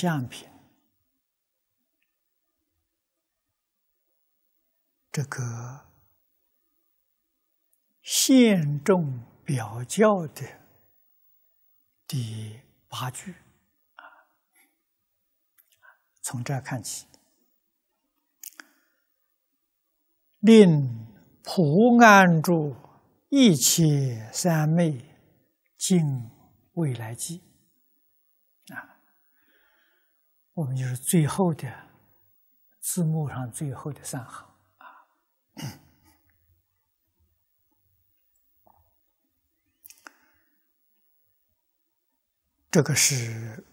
相品，这个现众表教的第八句，从这看起，令普安住一切三昧，尽未来际。我们就是最后的字幕上最后的三行啊，这个是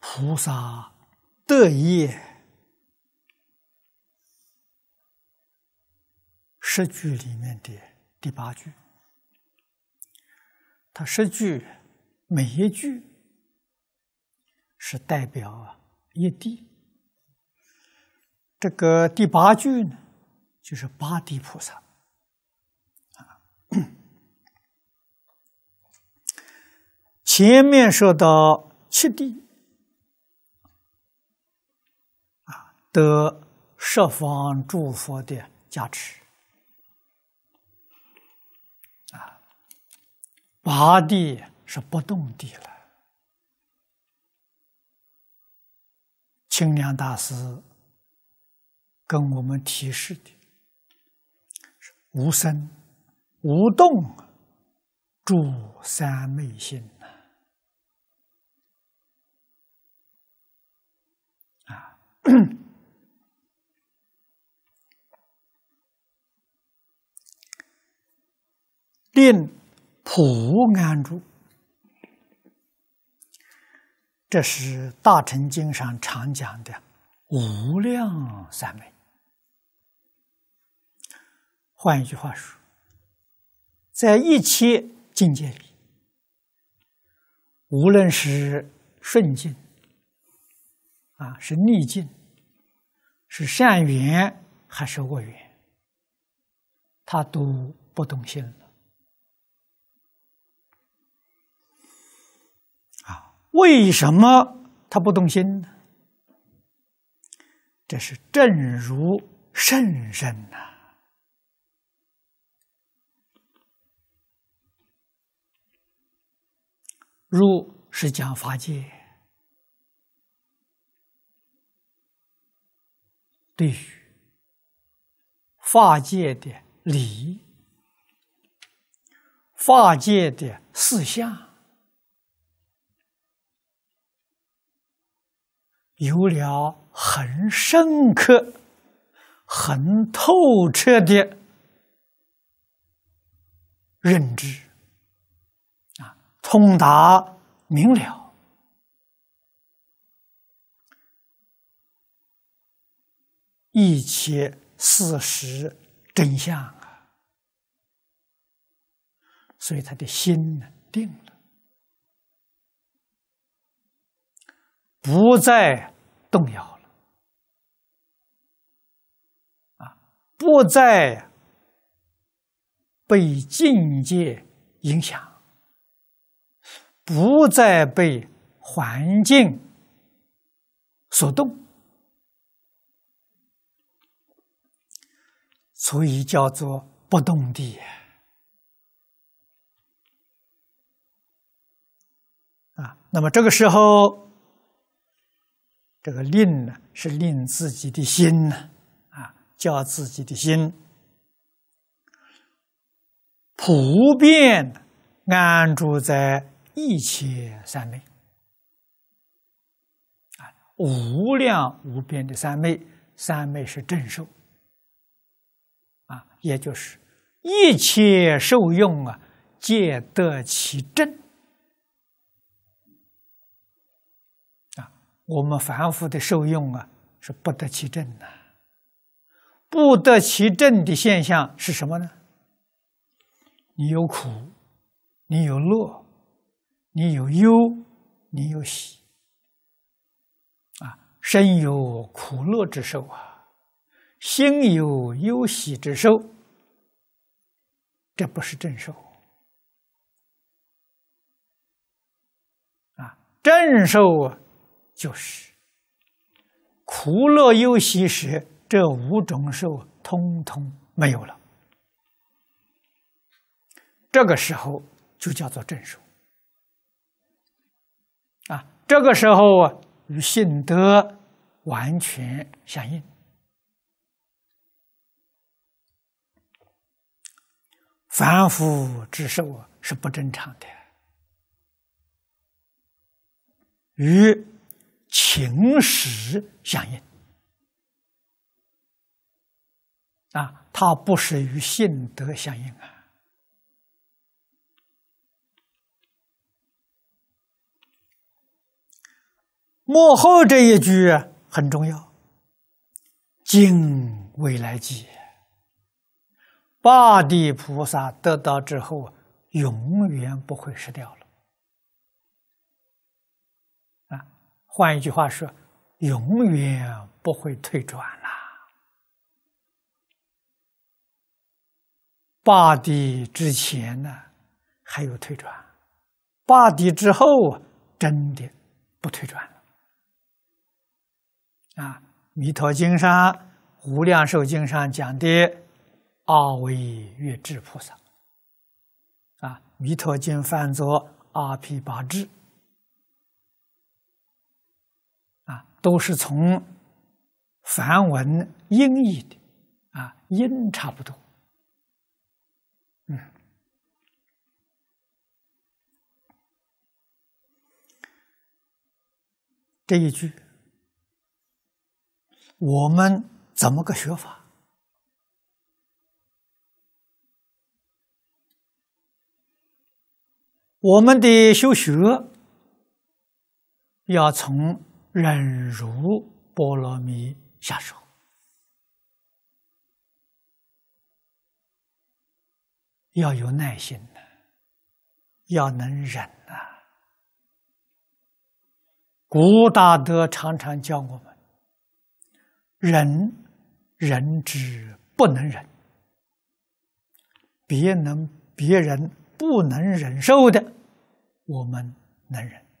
菩萨得业十句里面的第八句，他十句每一句。是代表一地，这个第八句呢，就是八地菩萨。啊，前面说到七地，啊，得十方诸佛的加持，啊，八地是不动地了。清凉大师跟我们提示的：无声、无动，住三昧心呐。啊，令普安住。这是大乘经上常讲的无量三昧。换一句话说，在一切境界里，无论是顺境啊，是逆境，是善缘还是恶缘，他都不动心。为什么他不动心呢？这是正如甚深呐，如是讲法界，对于法界的理，法界的四相。有了很深刻、很透彻的认知啊，通达明了一切事实真相啊，所以他的心呢定。不再动摇了，啊！不再被境界影响，不再被环境所动，所以叫做不动地。啊，那么这个时候。这个令呢，是令自己的心呢，啊，叫自己的心，普遍的安住在一切三昧，啊，无量无边的三昧，三昧是正受，啊，也就是一切受用啊，皆得其正。我们凡夫的受用啊，是不得其正的。不得其正的现象是什么呢？你有苦，你有乐，你有忧，你有喜，啊，身有苦乐之受啊，心有忧喜之受，这不是正受啊，正受啊。就是苦乐忧喜时，这五种受通通没有了。这个时候就叫做正受啊。这个时候啊，与信德完全相应，凡夫之受是不正常的。与。情时相应啊，它不是与性德相应啊。幕后这一句很重要：“今未来际，八地菩萨得道之后永远不会失掉了。”换一句话说，永远不会退转了。八地之前呢，还有退转；八地之后，真的不退转了。啊，《弥陀经》上、《无量寿经》上讲的二位月智菩萨，啊，《弥陀经》翻作阿毗跋致。都是从梵文音译的，啊，音差不多。嗯，这一句，我们怎么个学法？我们的修学要从。忍辱波罗蜜下手，要有耐心的，要能忍呐。古大德常常教我们：忍人之不能忍，别能别人不能忍受的，我们能忍。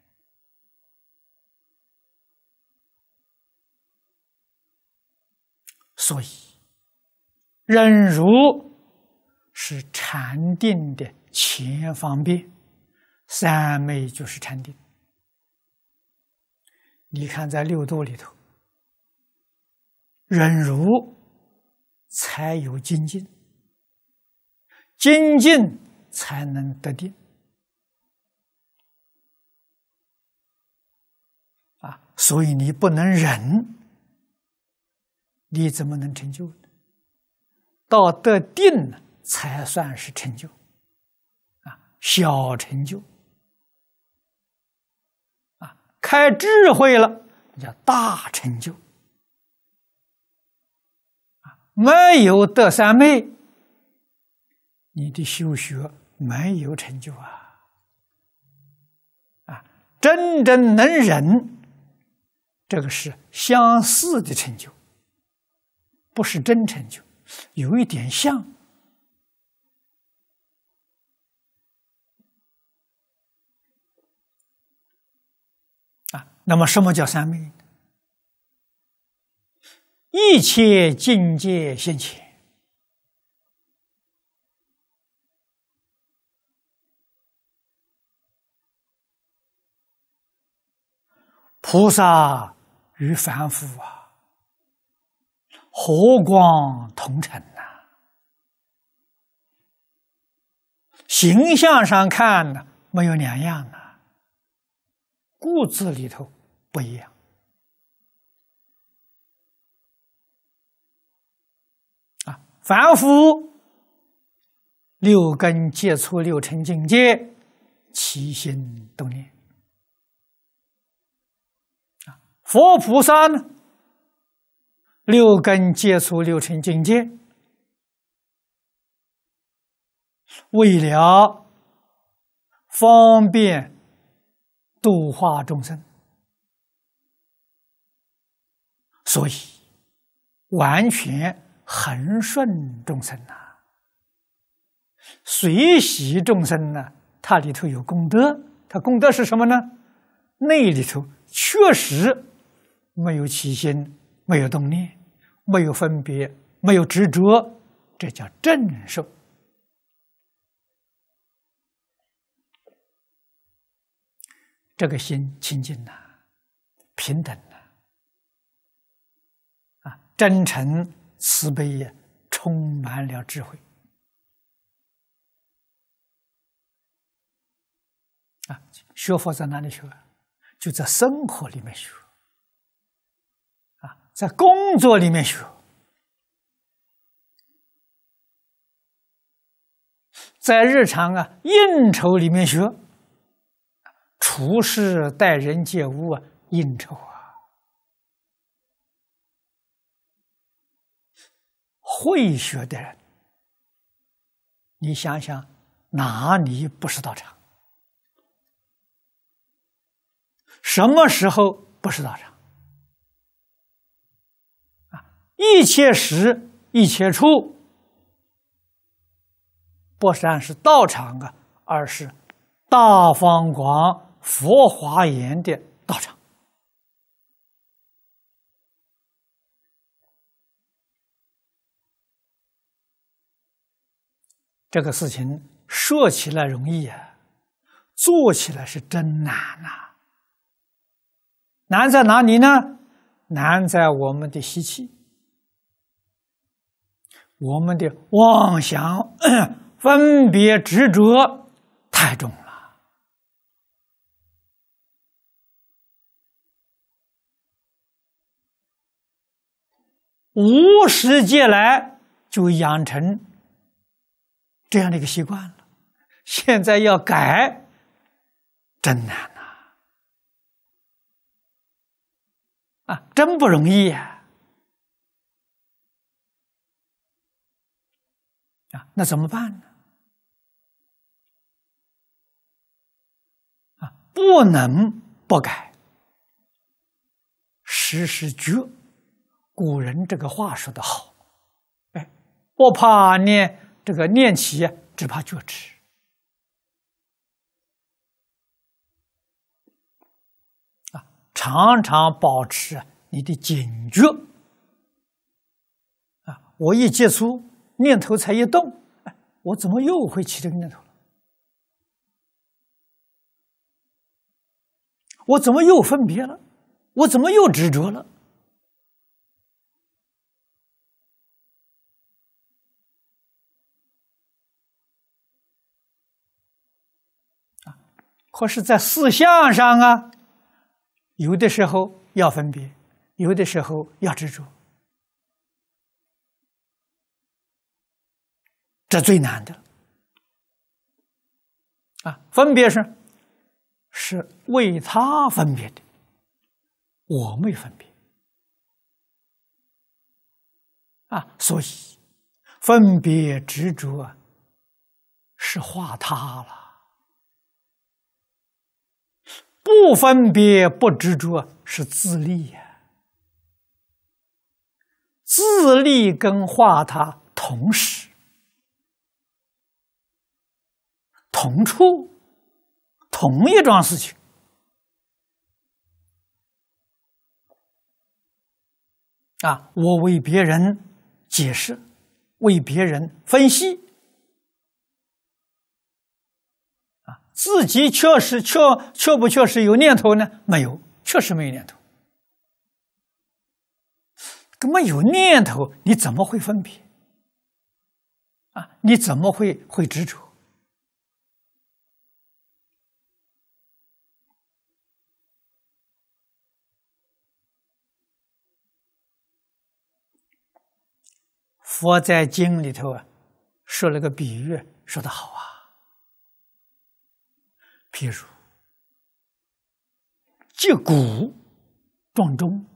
所以，忍辱是禅定的前方便，三昧就是禅定。你看，在六度里头，忍辱才有精进，精进才能得定。啊，所以你不能忍。你怎么能成就呢？到得定了才算是成就啊，小成就啊，开智慧了，叫大成就啊。没有得三昧，你的修学没有成就啊啊，真正能忍，这个是相似的成就。不是真成就，有一点像啊。那么，什么叫三昧？一切境界现前，菩萨与凡夫啊。和光同尘呐，形象上看呢没有两样啊，骨子里头不一样啊。凡夫六根接触六尘境界，起心动念佛菩萨呢？六根接触六尘境界，为了方便度化众生，所以完全恒顺众生呐，随喜众生呢。它里头有功德，它功德是什么呢？那里头确实没有起心。没有动力，没有分别，没有执着，这叫正受。这个心清净了，平等了，啊，真诚、慈悲，充满了智慧。啊，学佛在哪里学？就在生活里面学。在工作里面学，在日常啊应酬里面学，处事待人接物啊，应酬啊，会学的人，你想想哪里不是道场？什么时候不是道场？一切时，一切处，不是是道场啊，而是大方广佛华严的道场。这个事情说起来容易啊，做起来是真难啊。难在哪里呢？难在我们的习气。我们的妄想、分别、执着太重了，无始界来就养成这样的一个习惯了，现在要改，真难呐！啊，真不容易呀！啊，那怎么办呢？啊，不能不改，时时觉。古人这个话说的好，哎，不怕念这个念起，只怕觉迟。啊，常常保持你的警觉。啊，我一接触。念头才一动，哎，我怎么又会起这个念头了？我怎么又分别了？我怎么又执着了？或是，在四相上啊，有的时候要分别，有的时候要执着。这最难的啊，分别是是为他分别的，我没分别啊，所以分别执着是化他了，不分别不执着是自立呀，自立跟化他同时。同处同一桩事情啊！我为别人解释，为别人分析啊！自己确实确确不确实有念头呢？没有，确实没有念头。根本有念头，你怎么会分别啊？你怎么会会执着？佛在经里头啊，说了个比喻，说的好啊。譬如，击鼓撞钟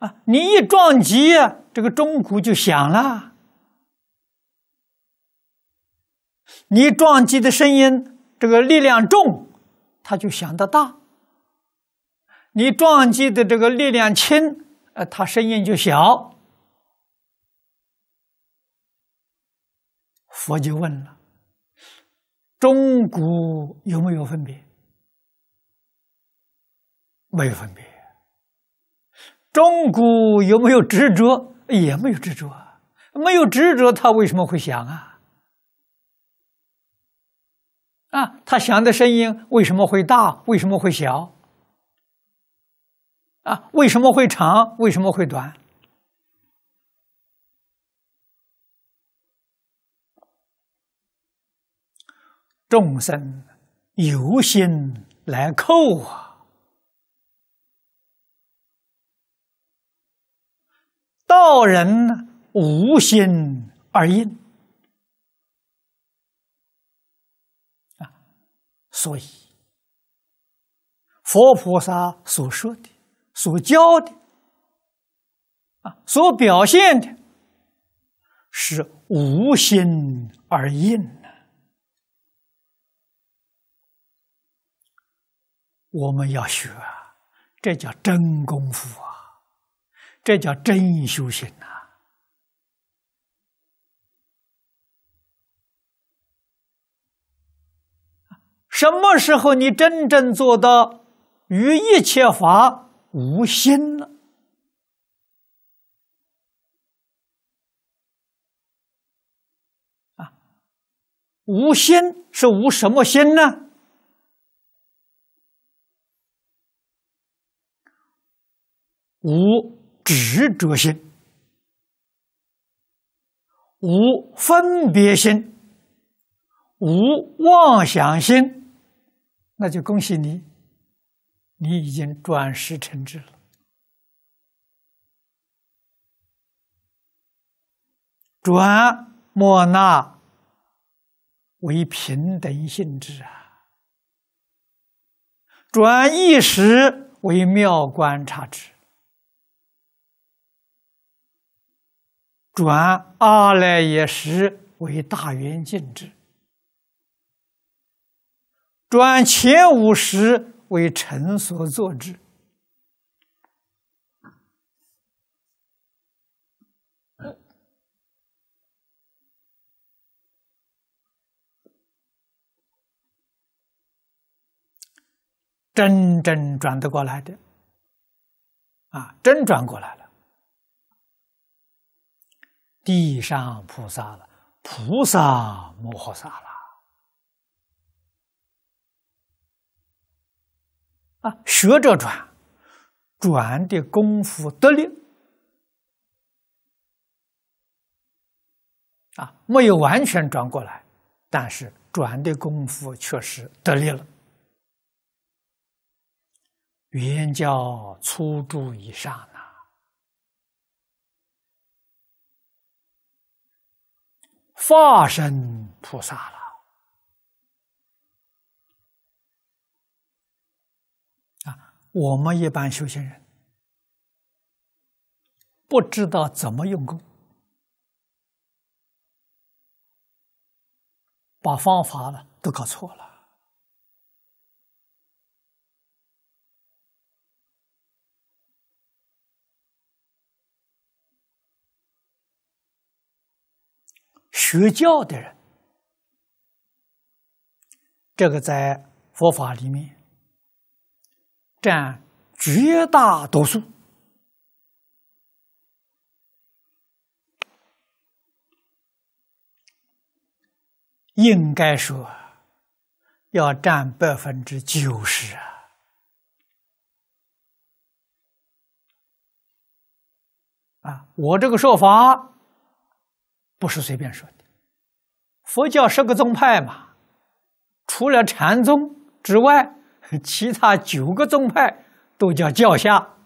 啊，你一撞击，这个钟鼓就响了。你撞击的声音，这个力量重，它就响得大。你撞击的这个力量轻，呃，它声音就小。佛就问了：中古有没有分别？没有分别。中古有没有执着？也没有执着啊。没有执着，它为什么会响啊？啊，它响的声音为什么会大？为什么会小？啊，为什么会长？为什么会短？众生由心来扣啊，道人无心而应啊，所以佛菩萨所说的。所教的，啊，所表现的，是无心而应呢。我们要学，啊，这叫真功夫啊，这叫真修行啊。什么时候你真正做到与一切法？无心了啊！无心是无什么心呢？无执着心，无分别心，无妄想心，那就恭喜你。你已经转世成智了，转莫那为平等性质啊，转意识为妙观察之。转阿赖耶识为大圆净智，转前五识。为臣所作之，真真转得过来的，啊，真转过来了，地上菩萨了，菩萨摩诃萨了。啊，学着转，转的功夫得力。啊，没有完全转过来，但是转的功夫确实得力了。原叫初住以上了，化身菩萨了。我们一般修行人不知道怎么用功，把方法了都搞错了。学教的人，这个在佛法里面。占绝大多数，应该说要占百分之九十啊！啊，我这个说法不是随便说的。佛教十个宗派嘛，除了禅宗之外。其他九个宗派都叫教下，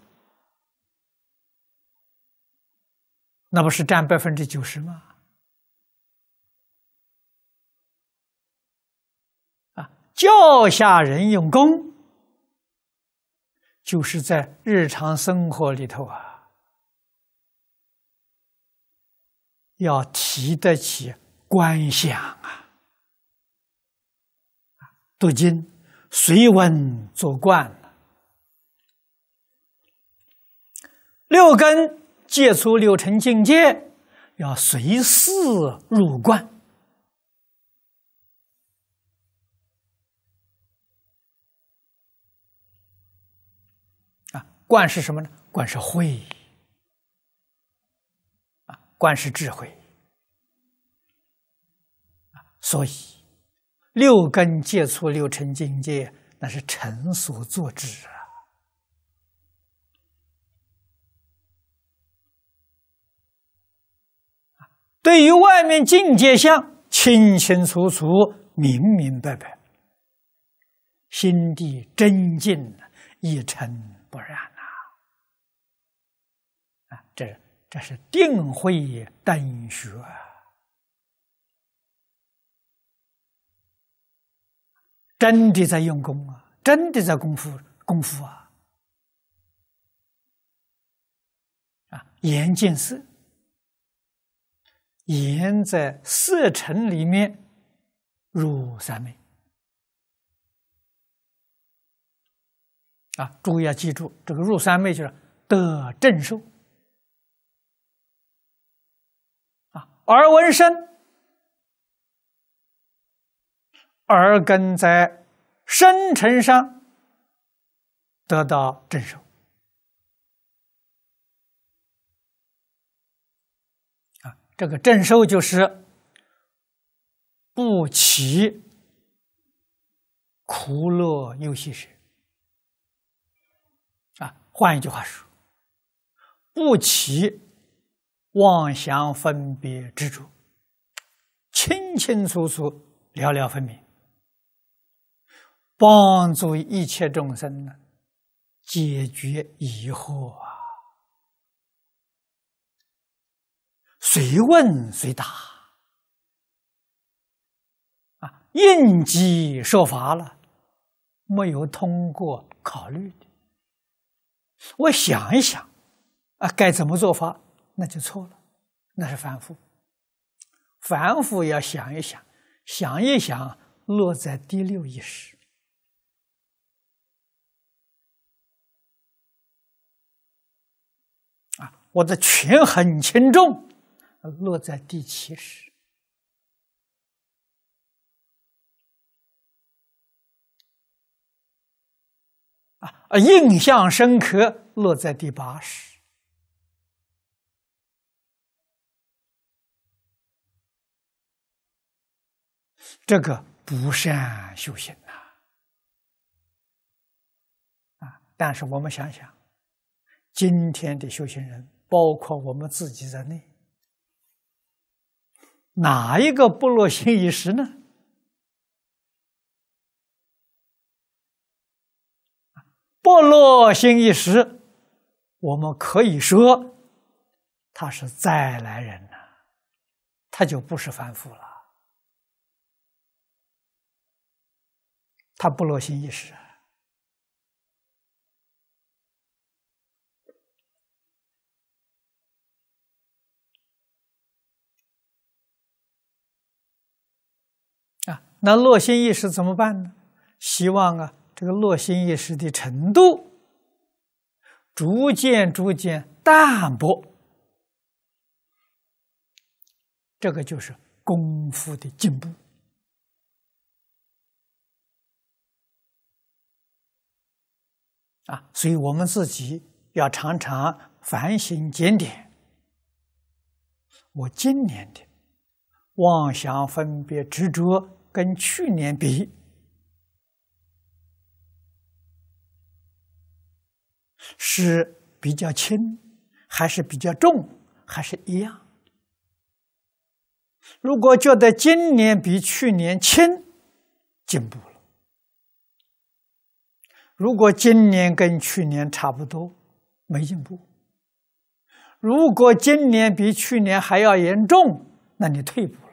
那不是占百分之九十吗？啊，教下人用功，就是在日常生活里头啊，要提得起观想啊，读经。随文作观了，六根戒除六尘境界，要随时入观。啊，观是什么呢？观是慧，啊，观是智慧，啊，所以。六根接触六尘境界，那是尘所作之啊！对于外面境界相，清清楚楚、明明白白，心地真净，一尘不染呐！啊，这这是定慧等学。真的在用功啊！真的在功夫功夫啊！啊，眼见色，眼在色尘里面入三昧。啊，注意要记住，这个入三昧就是得正受。啊，而闻声。而根在生尘上得到正受啊，这个正受就是不起苦乐游戏时啊。换一句话说，不起妄想分别执着，清清楚楚，寥寥分明。帮助一切众生呢，解决疑惑啊！随问随答，啊，应机受法了，没有通过考虑的。我想一想，啊，该怎么做法？那就错了，那是反复。反复要想一想，想一想，落在第六意识。我的权很轻重，落在第七十。啊，印象深刻落在第八十。这个不善修行呐！啊，但是我们想想，今天的修行人。包括我们自己在内，哪一个不落心一时呢？不落心一时，我们可以说他是再来人了，他就不是凡夫了，他不落新一时。那落心意识怎么办呢？希望啊，这个落心意识的程度逐渐逐渐淡薄，这个就是功夫的进步啊。所以我们自己要常常反省检点，我今年的妄想分别执着。跟去年比，是比较轻，还是比较重，还是一样？如果觉得今年比去年轻，进步了；如果今年跟去年差不多，没进步；如果今年比去年还要严重，那你退步了。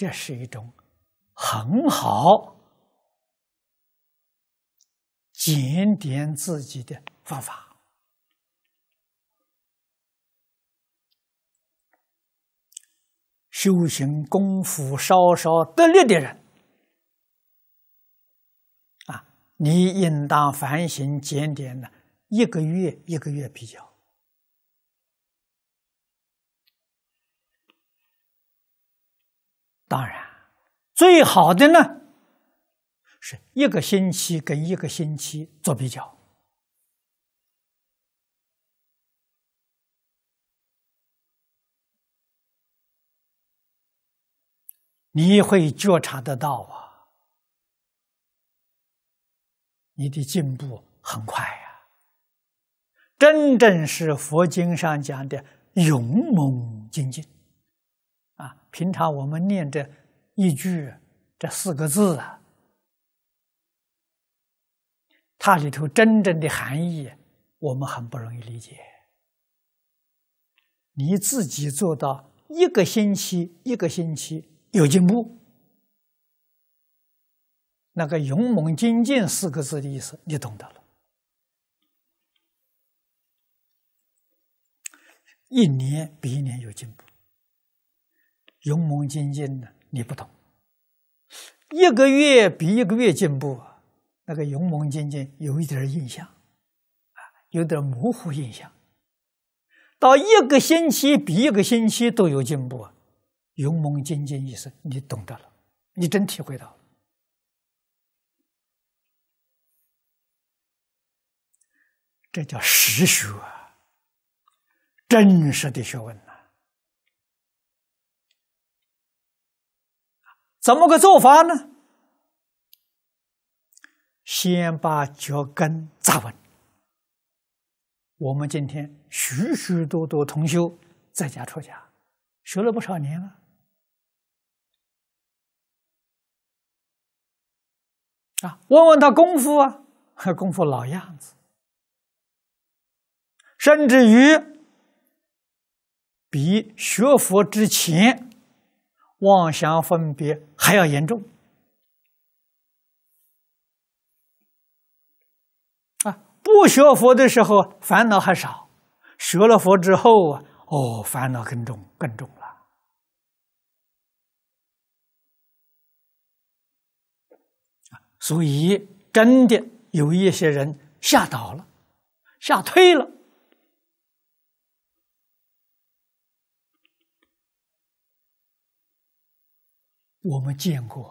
这是一种很好检点自己的方法。修行功夫稍稍得力的人啊，你应当反省检点呢，一个月一个月比较。当然，最好的呢，是一个星期跟一个星期做比较，你会觉察得到啊，你的进步很快呀，真正是佛经上讲的勇猛精进。啊，平常我们念这一句，这四个字啊，它里头真正的含义，我们很不容易理解。你自己做到一个星期，一个星期有进步，那个勇猛精进四个字的意思，你懂得了。一年比一年有进步。勇猛精进的，你不懂。一个月比一个月进步，那个勇猛精进有一点印象，啊，有点模糊印象。到一个星期比一个星期都有进步，勇猛精进意思你懂得了，你真体会到了，这叫实学，啊，真实的学问。怎么个做法呢？先把脚跟扎稳。我们今天许许多多同修在家出家，学了不少年了啊，问问他功夫啊，功夫老样子，甚至于比学佛之前。妄想分别还要严重啊！不学佛的时候烦恼还少，学了佛之后啊，哦，烦恼更重，更重了所以，真的有一些人吓倒了，吓退了。我们见过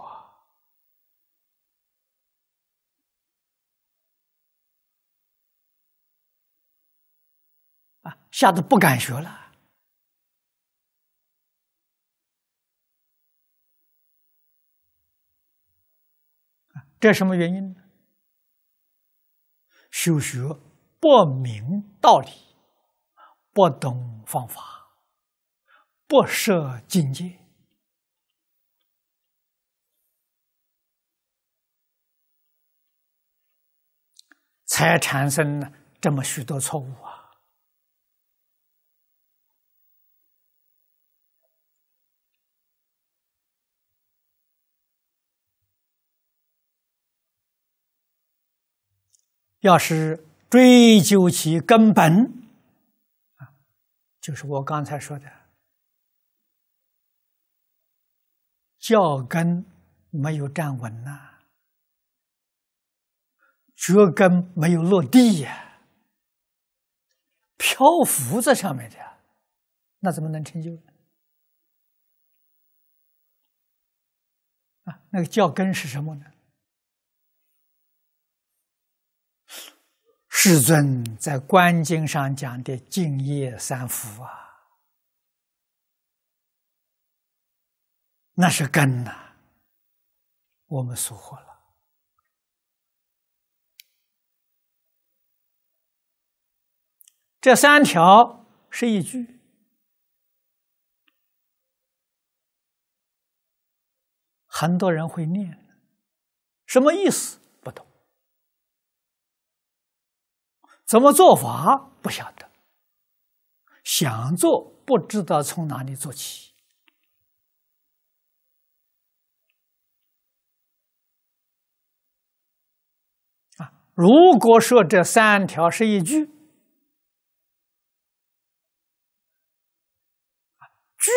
啊，吓得不敢学了。这什么原因呢？修学不明道理，不懂方法，不设境界。才产生了这么许多错误啊！要是追究其根本，啊，就是我刚才说的，教根没有站稳呐。折根没有落地呀，漂浮在上面的呀，那怎么能成就呢？啊，那个叫根是什么呢？世尊在《观经》上讲的敬业三福啊，那是根呐，我们所获了。这三条是一句，很多人会念，什么意思不懂，怎么做法不晓得，想做不知道从哪里做起。啊，如果说这三条是一句。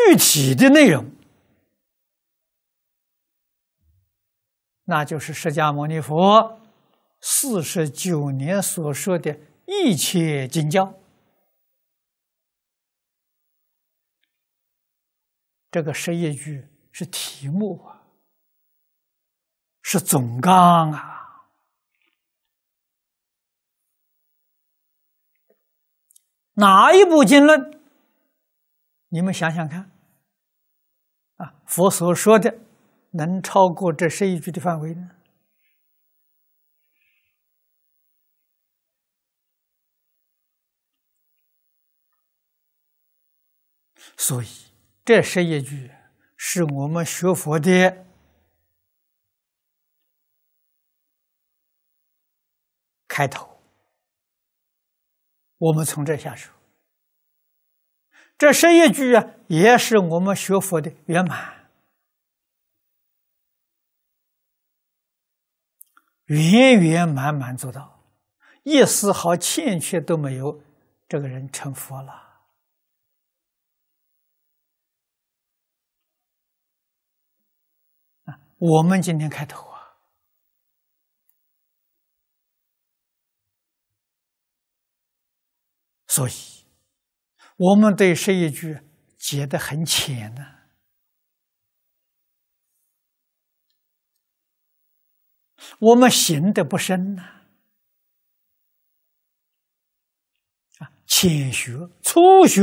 具体的内容，那就是释迦牟尼佛四十九年所说的一切经教。这个十一句是题目啊，是总纲啊，哪一部经论？你们想想看，啊，佛所说的，能超过这十一句的范围呢？所以，这十一句是我们学佛的开头，我们从这下手。这十一句啊，也是我们学佛的圆满，圆圆满满做到，一丝毫欠缺都没有，这个人成佛了。啊，我们今天开头啊，所以。我们对十一句解得很浅呢，我们行的不深呢，啊，浅学、初学，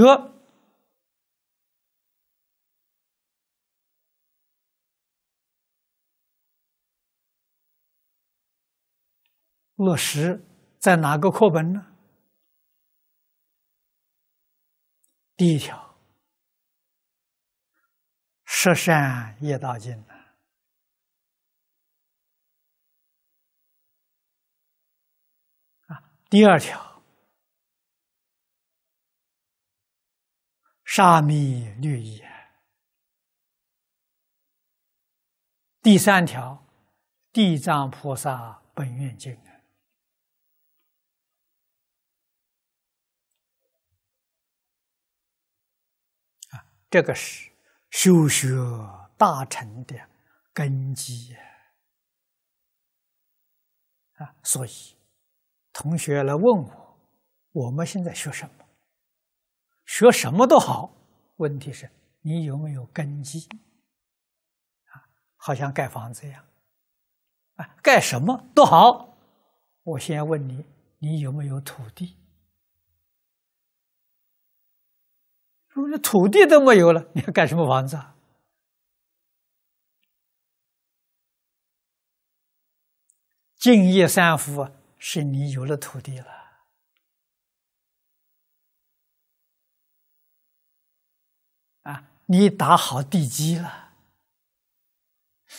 落实在哪个课本呢？第一条，十善业道经啊。第二条，沙弥律仪。第三条，地藏菩萨本愿经。这个是修学大成的根基啊，所以同学来问我，我们现在学什么？学什么都好，问题是你有没有根基啊？好像盖房子一样，啊，盖什么都好，我先问你，你有没有土地？那土地都没有了，你还盖什么房子啊？敬业三福是你有了土地了，啊，你打好地基了，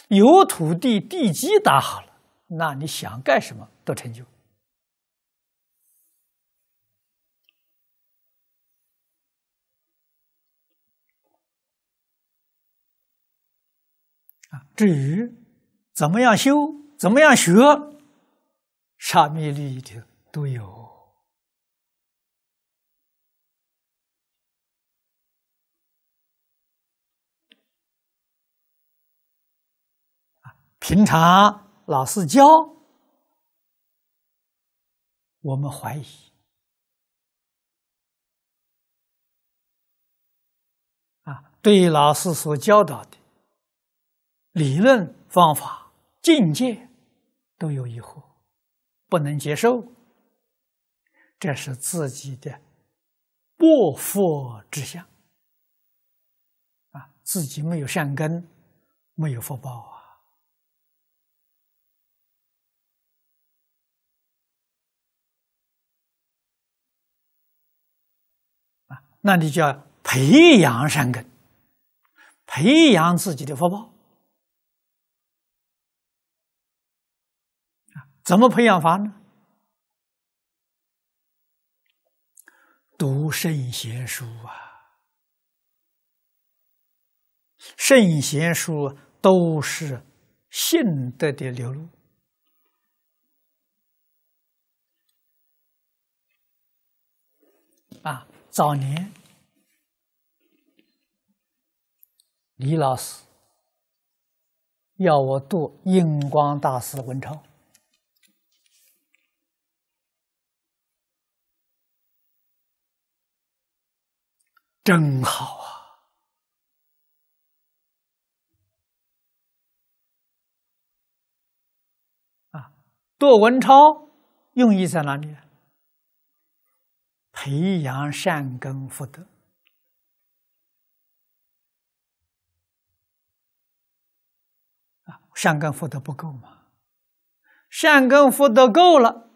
有土地，地基打好了，那你想干什么都成就。至于怎么样修、怎么样学，啥秘律头都有。平常老师教，我们怀疑啊，对于老师所教导的。理论、方法、境界都有疑惑，不能接受，这是自己的薄福之相啊！自己没有善根，没有福报啊！啊，那你就要培养善根，培养自己的福报。怎么培养法呢？读圣贤书啊，圣贤书都是信德的流露啊。早年李老师要我读印光大师文章。真好啊！啊，杜文超用意在哪里？培养善根福德啊，善根福德不够嘛？善根福德够了，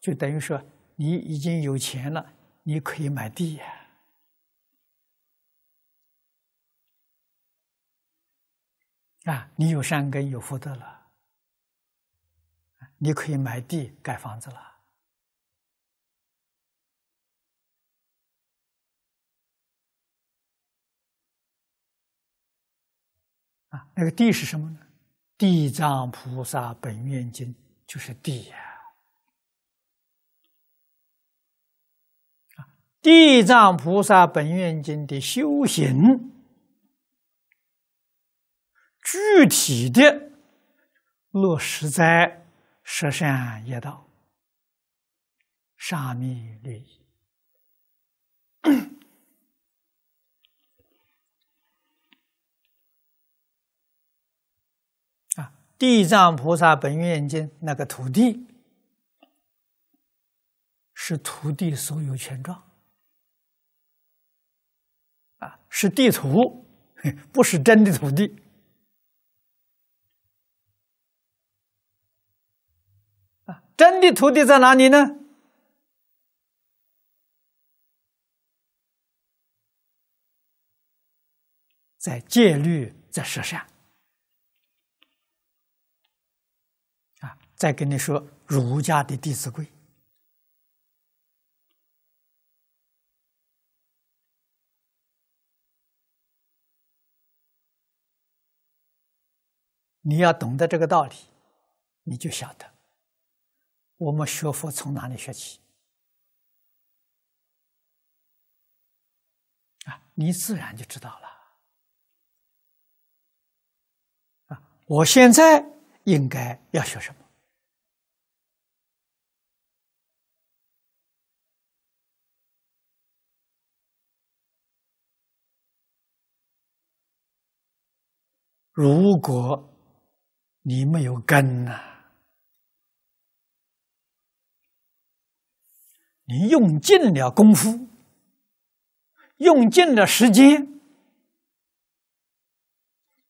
就等于说你已经有钱了，你可以买地呀。啊，你有善根，有福德了，你可以买地盖房子了。啊，那个地是什么呢？地藏菩萨本愿经就是地呀。啊，地藏菩萨本愿经的修行。具体的落实在十善业道、沙弥利益。啊，地藏菩萨本愿经那个土地是土地所有权状啊，是地图，不是真的土地。真的徒弟在哪里呢？在戒律，在舍善。啊，再跟你说儒家的《弟子规》，你要懂得这个道理，你就晓得。我们学佛从哪里学起？啊，你自然就知道了。啊，我现在应该要学什么？如果你没有根呢？你用尽了功夫，用尽了时间，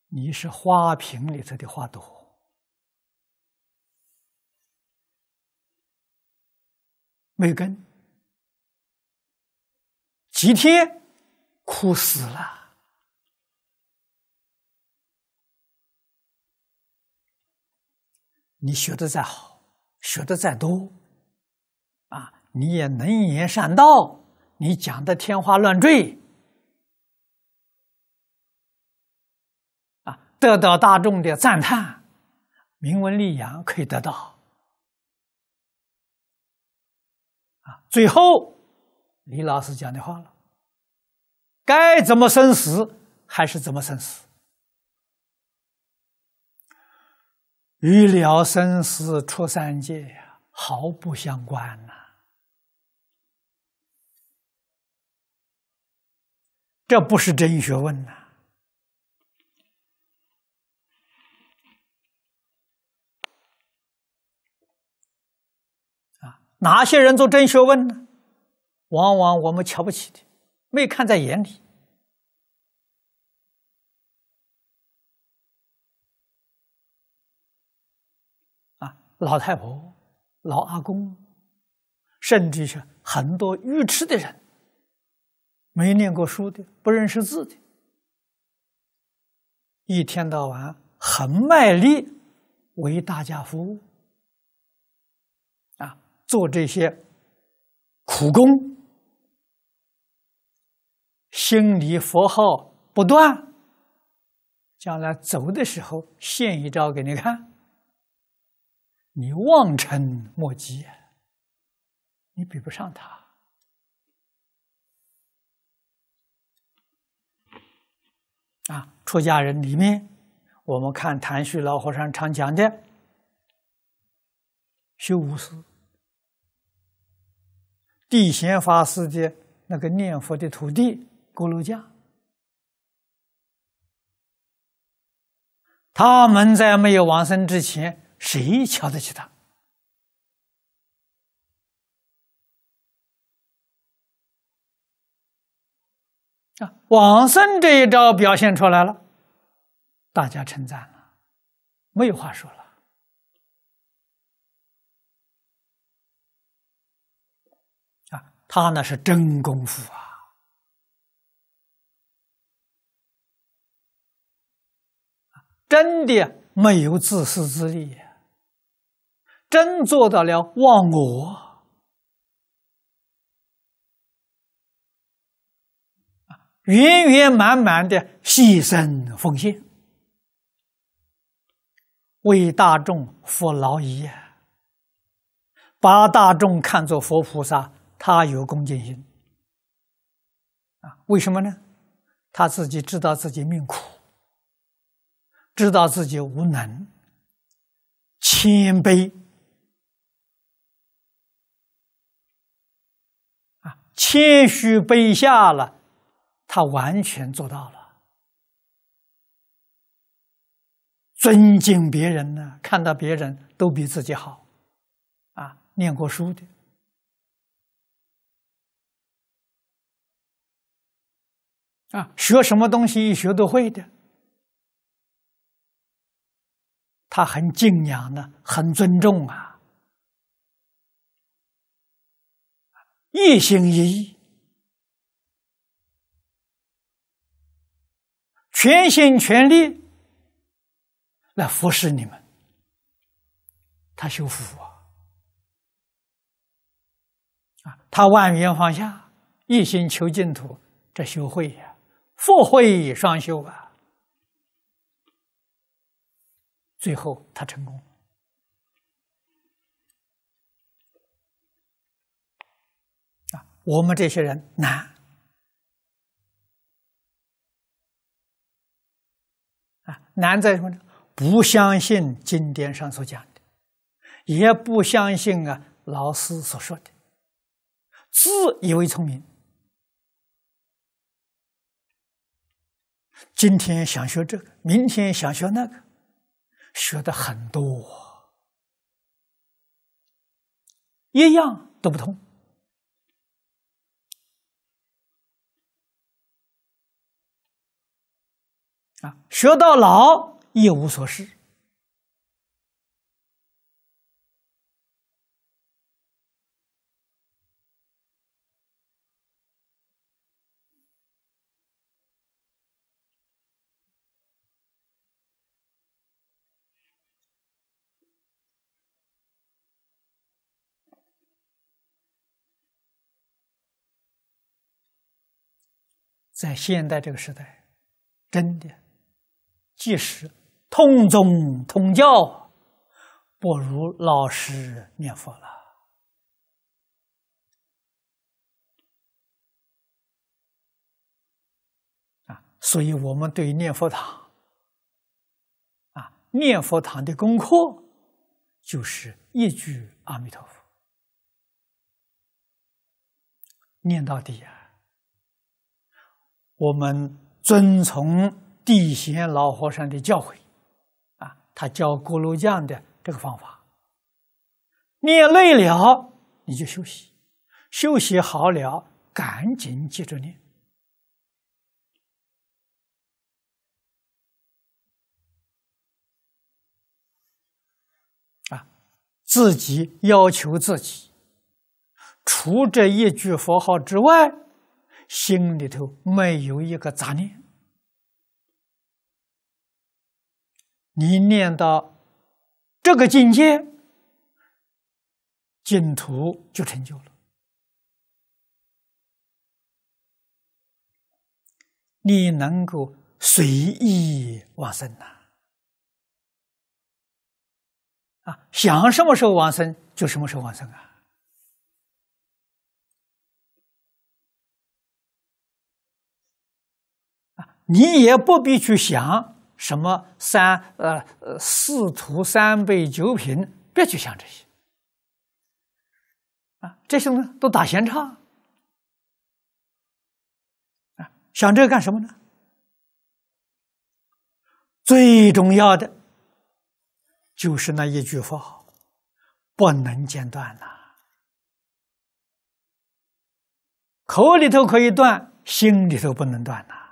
你是花瓶里头的花朵，没根，几天枯死了。你学的再好，学的再多。你也能言善道，你讲的天花乱坠，啊，得到大众的赞叹，名闻利养可以得到，啊，最后李老师讲的话了，该怎么生死还是怎么生死，与了生死出三界毫不相关呐。这不是真学问呐！啊，哪些人做真学问呢？往往我们瞧不起的，没看在眼里。啊，老太婆、老阿公，甚至是很多愚痴的人。没念过书的，不认识字的，一天到晚很卖力为大家服务，啊，做这些苦工，心里佛号不断，将来走的时候现一招给你看，你望尘莫及，你比不上他。啊，出家人里面，我们看谭旭老和尚常讲的，修武师、地仙法师的那个念佛的土地锅炉匠，他们在没有往生之前，谁瞧得起他？啊，王生这一招表现出来了，大家称赞了，没有话说了。啊，他那是真功夫啊，真的没有自私自利，真做到了忘我。圆圆满满的牺牲奉献，为大众服劳役，把大众看作佛菩萨，他有恭敬心啊！为什么呢？他自己知道自己命苦，知道自己无能，谦卑啊，谦虚卑下了。他完全做到了，尊敬别人呢，看到别人都比自己好，啊，念过书的，啊，学什么东西一学都会的，他很敬仰的，很尊重啊，一心一意。全心全力来服侍你们，他修福啊！啊，他万缘放下，一心求净土，这修慧呀，福慧双修啊！最后他成功啊！我们这些人难。难在什么呢？不相信经典上所讲的，也不相信啊老师所说的，自以为聪明。今天想学这个，明天想学那个，学的很多，一样都不通。啊，学到老一无所失。在现代这个时代，真的。即使通宗通教，不如老实念佛了啊！所以，我们对念佛堂啊，念佛堂的功课就是一句阿弥陀佛，念到底啊！我们遵从。地闲老和尚的教诲，啊，他教锅炉匠的这个方法，练累了你就休息，休息好了赶紧接着练。啊，自己要求自己，除这一句佛号之外，心里头没有一个杂念。你念到这个境界，净土就成就了。你能够随意往生呐，啊，想什么时候往生就什么时候往生啊！啊，你也不必去想。什么三呃呃四徒三杯九品，别去想这些啊！这些呢都打闲差。啊！想这个干什么呢？最重要的就是那一句话：不能间断呐！口里头可以断，心里头不能断呐。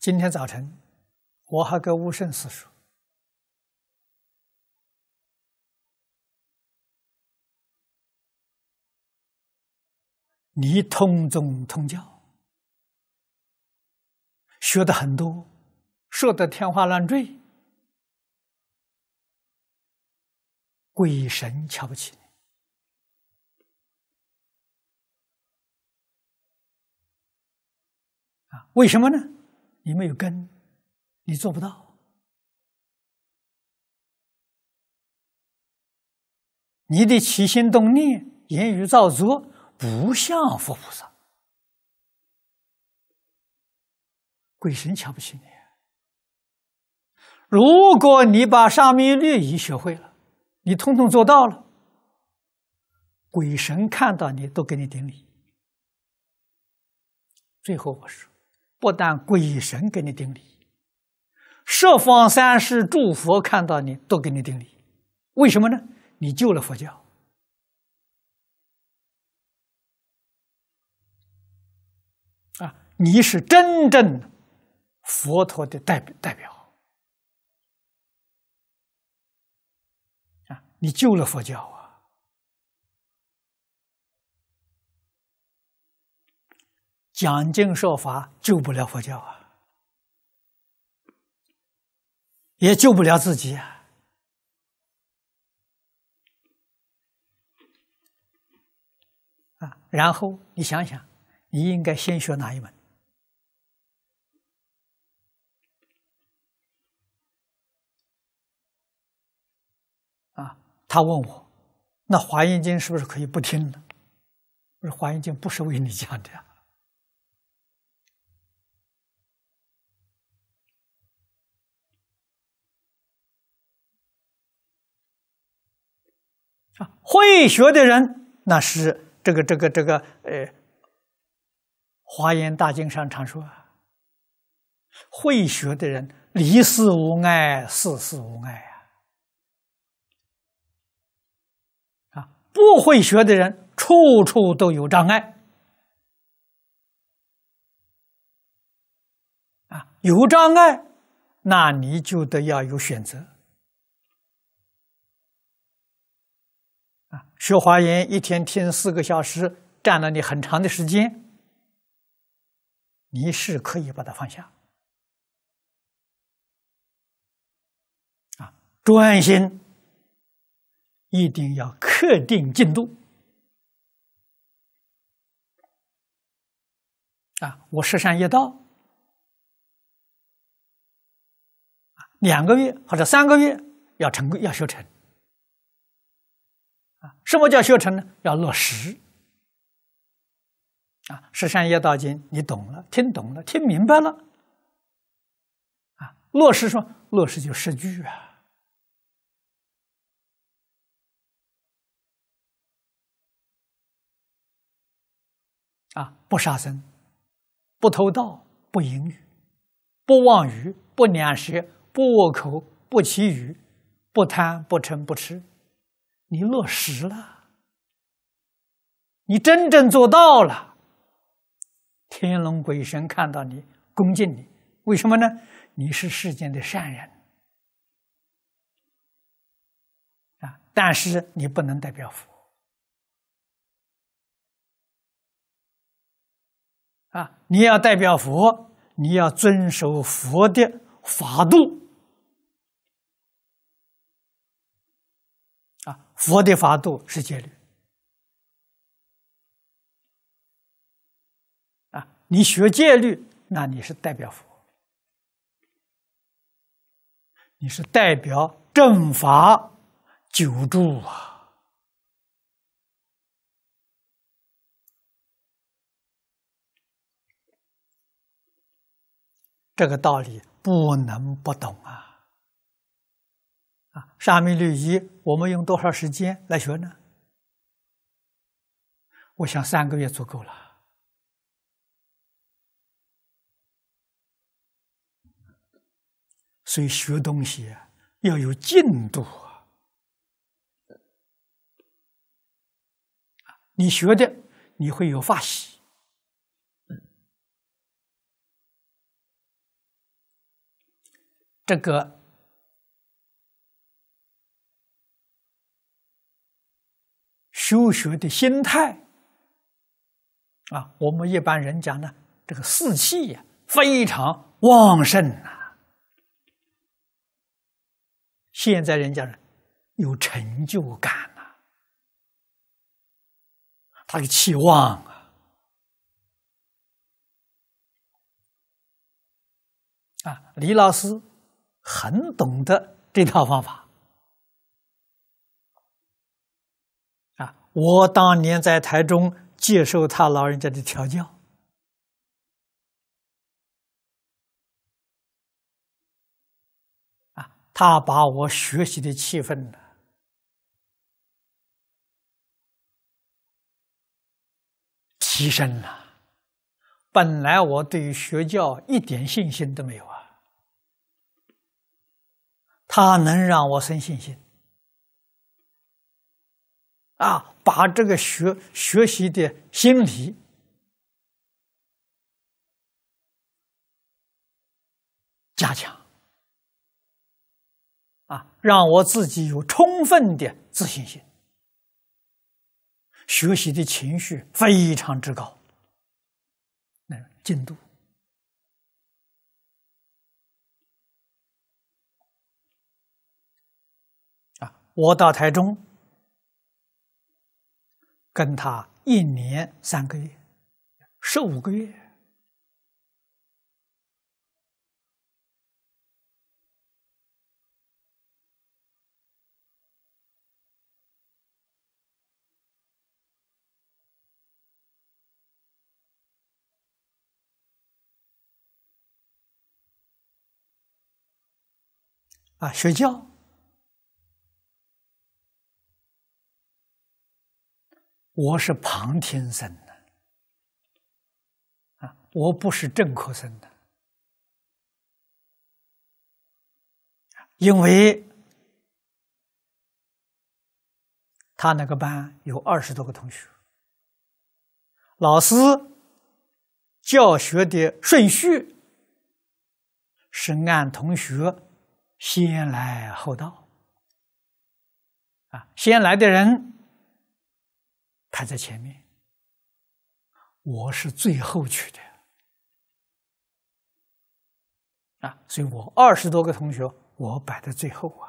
今天早晨，我还跟吴胜师说：“你通宗通教，学的很多，说的天花乱坠，鬼神瞧不起你。”啊，为什么呢？你没有根，你做不到。你的起心动念、言语造作不像佛菩萨，鬼神瞧不起你。如果你把沙弥律仪学会了，你通通做到了，鬼神看到你都给你顶礼。最后我说。不但鬼神给你顶礼，十方三世诸佛看到你都给你顶礼，为什么呢？你救了佛教，啊，你是真正佛陀的代代表，啊，你救了佛教啊。讲经说法救不了佛教啊，也救不了自己啊！啊，然后你想想，你应该先学哪一门？啊，他问我，那华严经是不是可以不听的？不是《华严经不是为你讲的呀。会学的人，那是这个这个这个，呃，《华严大经》上常说啊，会学的人离世无碍，世事无碍啊。啊，不会学的人，处处都有障碍。啊，有障碍，那你就得要有选择。学华严一天听四个小时，占了你很长的时间，你是可以把它放下。啊，专心，一定要克定进度。啊，我十善业道，两个月或者三个月要成功要修成。什么叫修成呢？要落实啊！十善业道经，你懂了，听懂了，听明白了，啊！落实说落实就十句啊！啊！不杀生，不偷盗，不淫欲，不妄语，不两舌，不恶口，不绮语，不贪，不嗔，不痴。你落实了，你真正做到了。天龙鬼神看到你恭敬你，为什么呢？你是世间的善人，啊！但是你不能代表佛，啊！你要代表佛，你要遵守佛的法度。佛的法度是戒律啊！你学戒律，那你是代表佛，你是代表正法九住啊！这个道理不能不懂啊！沙弥律仪，我们用多少时间来学呢？我想三个月足够了。所以学东西要有进度啊！你学的，你会有发喜。这个。修学的心态啊，我们一般人讲呢，这个士气呀非常旺盛啊。现在人家有成就感了，他的气旺啊。啊，李老师很懂得这套方法。我当年在台中接受他老人家的调教，啊，他把我学习的气氛呢提升了。本来我对于学教一点信心都没有啊，他能让我生信心。啊，把这个学学习的心理加强啊，让我自己有充分的自信心，学习的情绪非常之高，那进度啊，我到台中。跟他一年三个月，十五个月啊，学教。我是旁听生的，啊，我不是正科生的，因为他那个班有二十多个同学，老师教学的顺序是按同学先来后到，啊，先来的人。排在前面，我是最后去的啊，所以我二十多个同学，我摆在最后啊。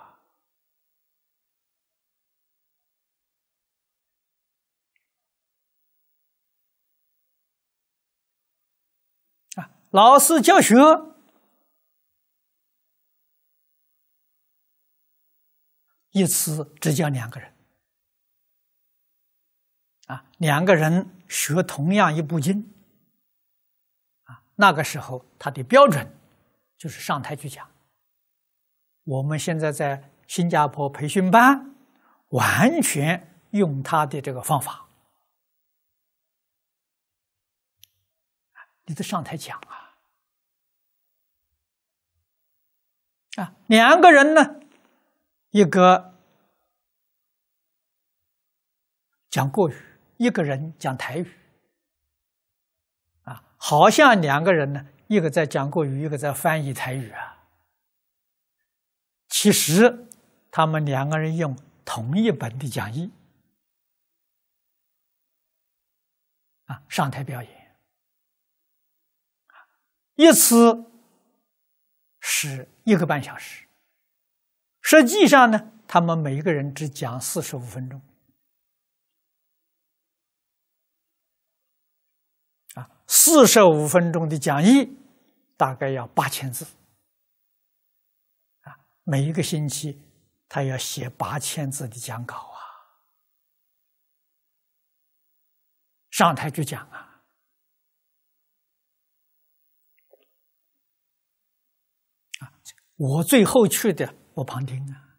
啊，老师教学一次只教两个人。啊，两个人学同样一部经，啊，那个时候他的标准就是上台去讲。我们现在在新加坡培训班，完全用他的这个方法，你得上台讲啊，啊，两个人呢，一个讲国语。一个人讲台语，啊，好像两个人呢，一个在讲国语，一个在翻译台语啊。其实他们两个人用同一本的讲义，啊，上台表演，一次是一个半小时。实际上呢，他们每一个人只讲四十五分钟。四十五分钟的讲义，大概要八千字，啊，每一个星期他要写八千字的讲稿啊，上台去讲啊，啊，我最后去的，我旁听啊，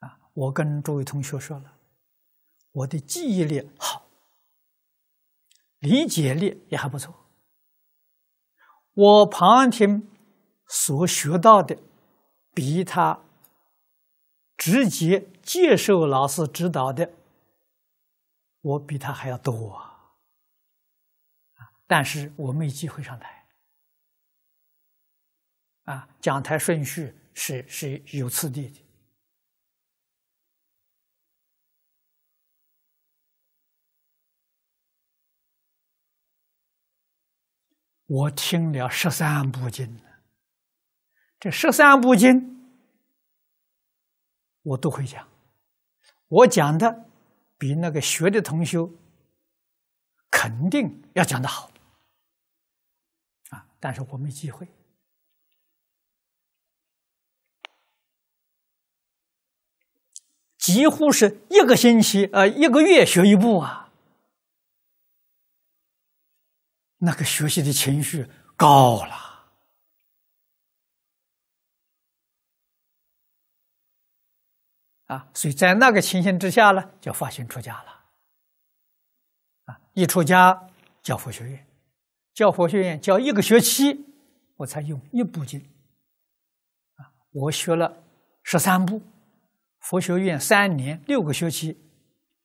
啊，我跟诸位同学说了，我的记忆力好。理解力也还不错。我旁听所学到的，比他直接接受老师指导的，我比他还要多啊！但是我没机会上台啊，讲台顺序是是有次第的。我听了十三部经这十三部经我都会讲，我讲的比那个学的同学肯定要讲的好啊！但是我没机会，几乎是一个星期呃一个月学一部啊。那个学习的情绪高了啊，所以在那个情形之下呢，就发心出家了。啊，一出家教佛学院，教佛学院教一个学期，我才用一部经。啊，我学了十三部，佛学院三年六个学期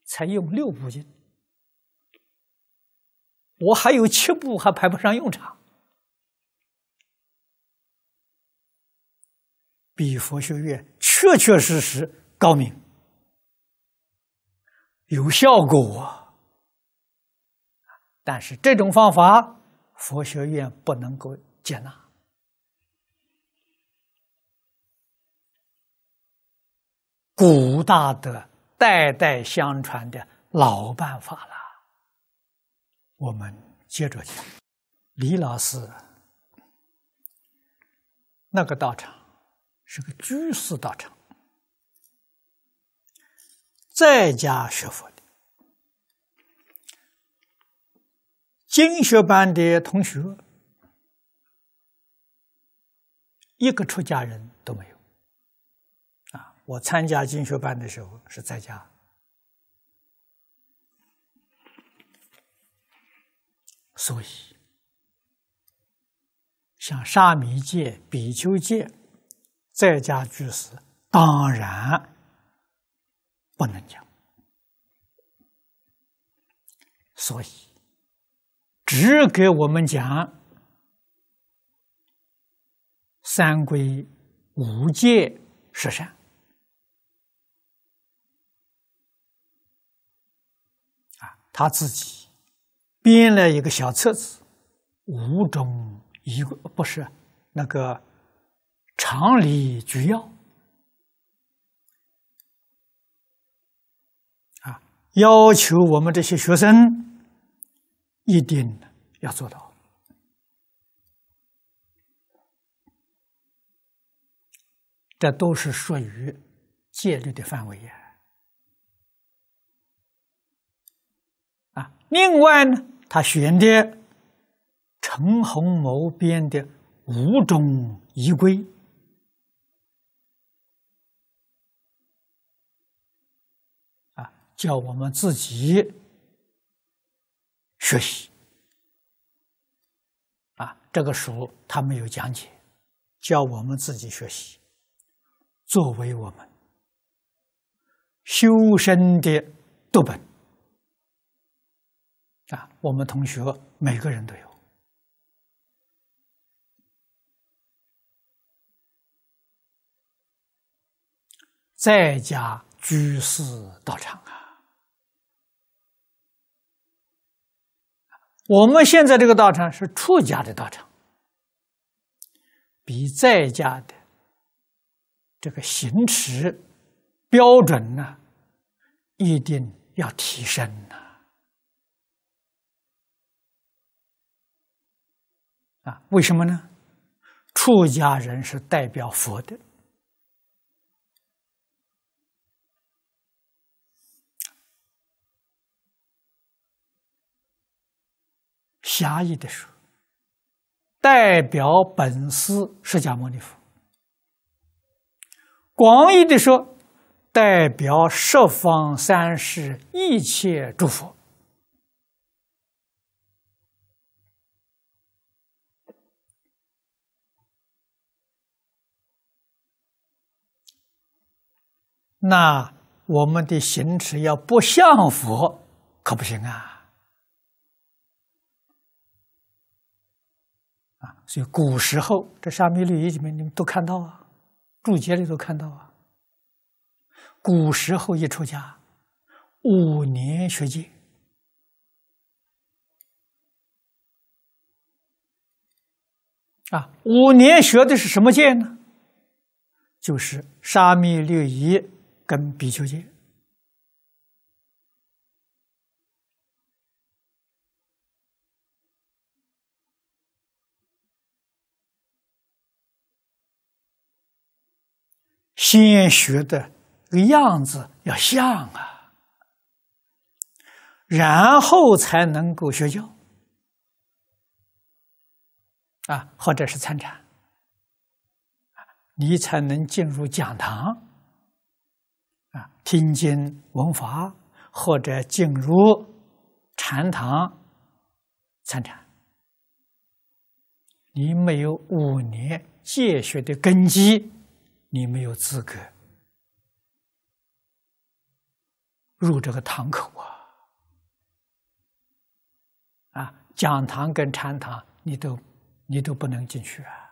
才用六部经。我还有七步还排不上用场，比佛学院确确实实高明，有效果啊！但是这种方法佛学院不能够接纳，古大的代代相传的老办法了。我们接着讲，李老师那个道场是个居士道场，在家学佛的经学班的同学，一个出家人都没有。啊，我参加经学班的时候是在家。所以，像沙弥戒、比丘戒，在家居士当然不能讲，所以只给我们讲三规五戒十善啊，他自己。编了一个小册子，《五种一不是那个常理举要》啊，要求我们这些学生一定要做到。这都是属于戒律的范围呀。啊，另外呢。他选的陈洪谋编的五种仪规，啊，叫我们自己学习。啊，这个书他没有讲解，叫我们自己学习，作为我们修身的读本。啊，我们同学每个人都有，在家居士道场啊。我们现在这个道场是出家的道场，比在家的这个行持标准呢，一定要提升呢。啊，为什么呢？出家人是代表佛的，狭义的说，代表本师释迦牟尼佛；广义的说，代表十方三世一切诸佛。那我们的行持要不相符可不行啊！啊，所以古时候这沙弥律仪，你们你们都看到啊，注解里都看到啊。古时候一出家，五年学戒。啊，五年学的是什么戒呢？就是沙弥律仪。跟比丘戒。先学的个样子要像啊，然后才能够学教啊，或者是参禅，你才能进入讲堂。听经闻法，或者进入禅堂参禅，你没有五年戒学的根基，你没有资格入这个堂口啊！啊，讲堂跟禅堂，你都你都不能进去啊！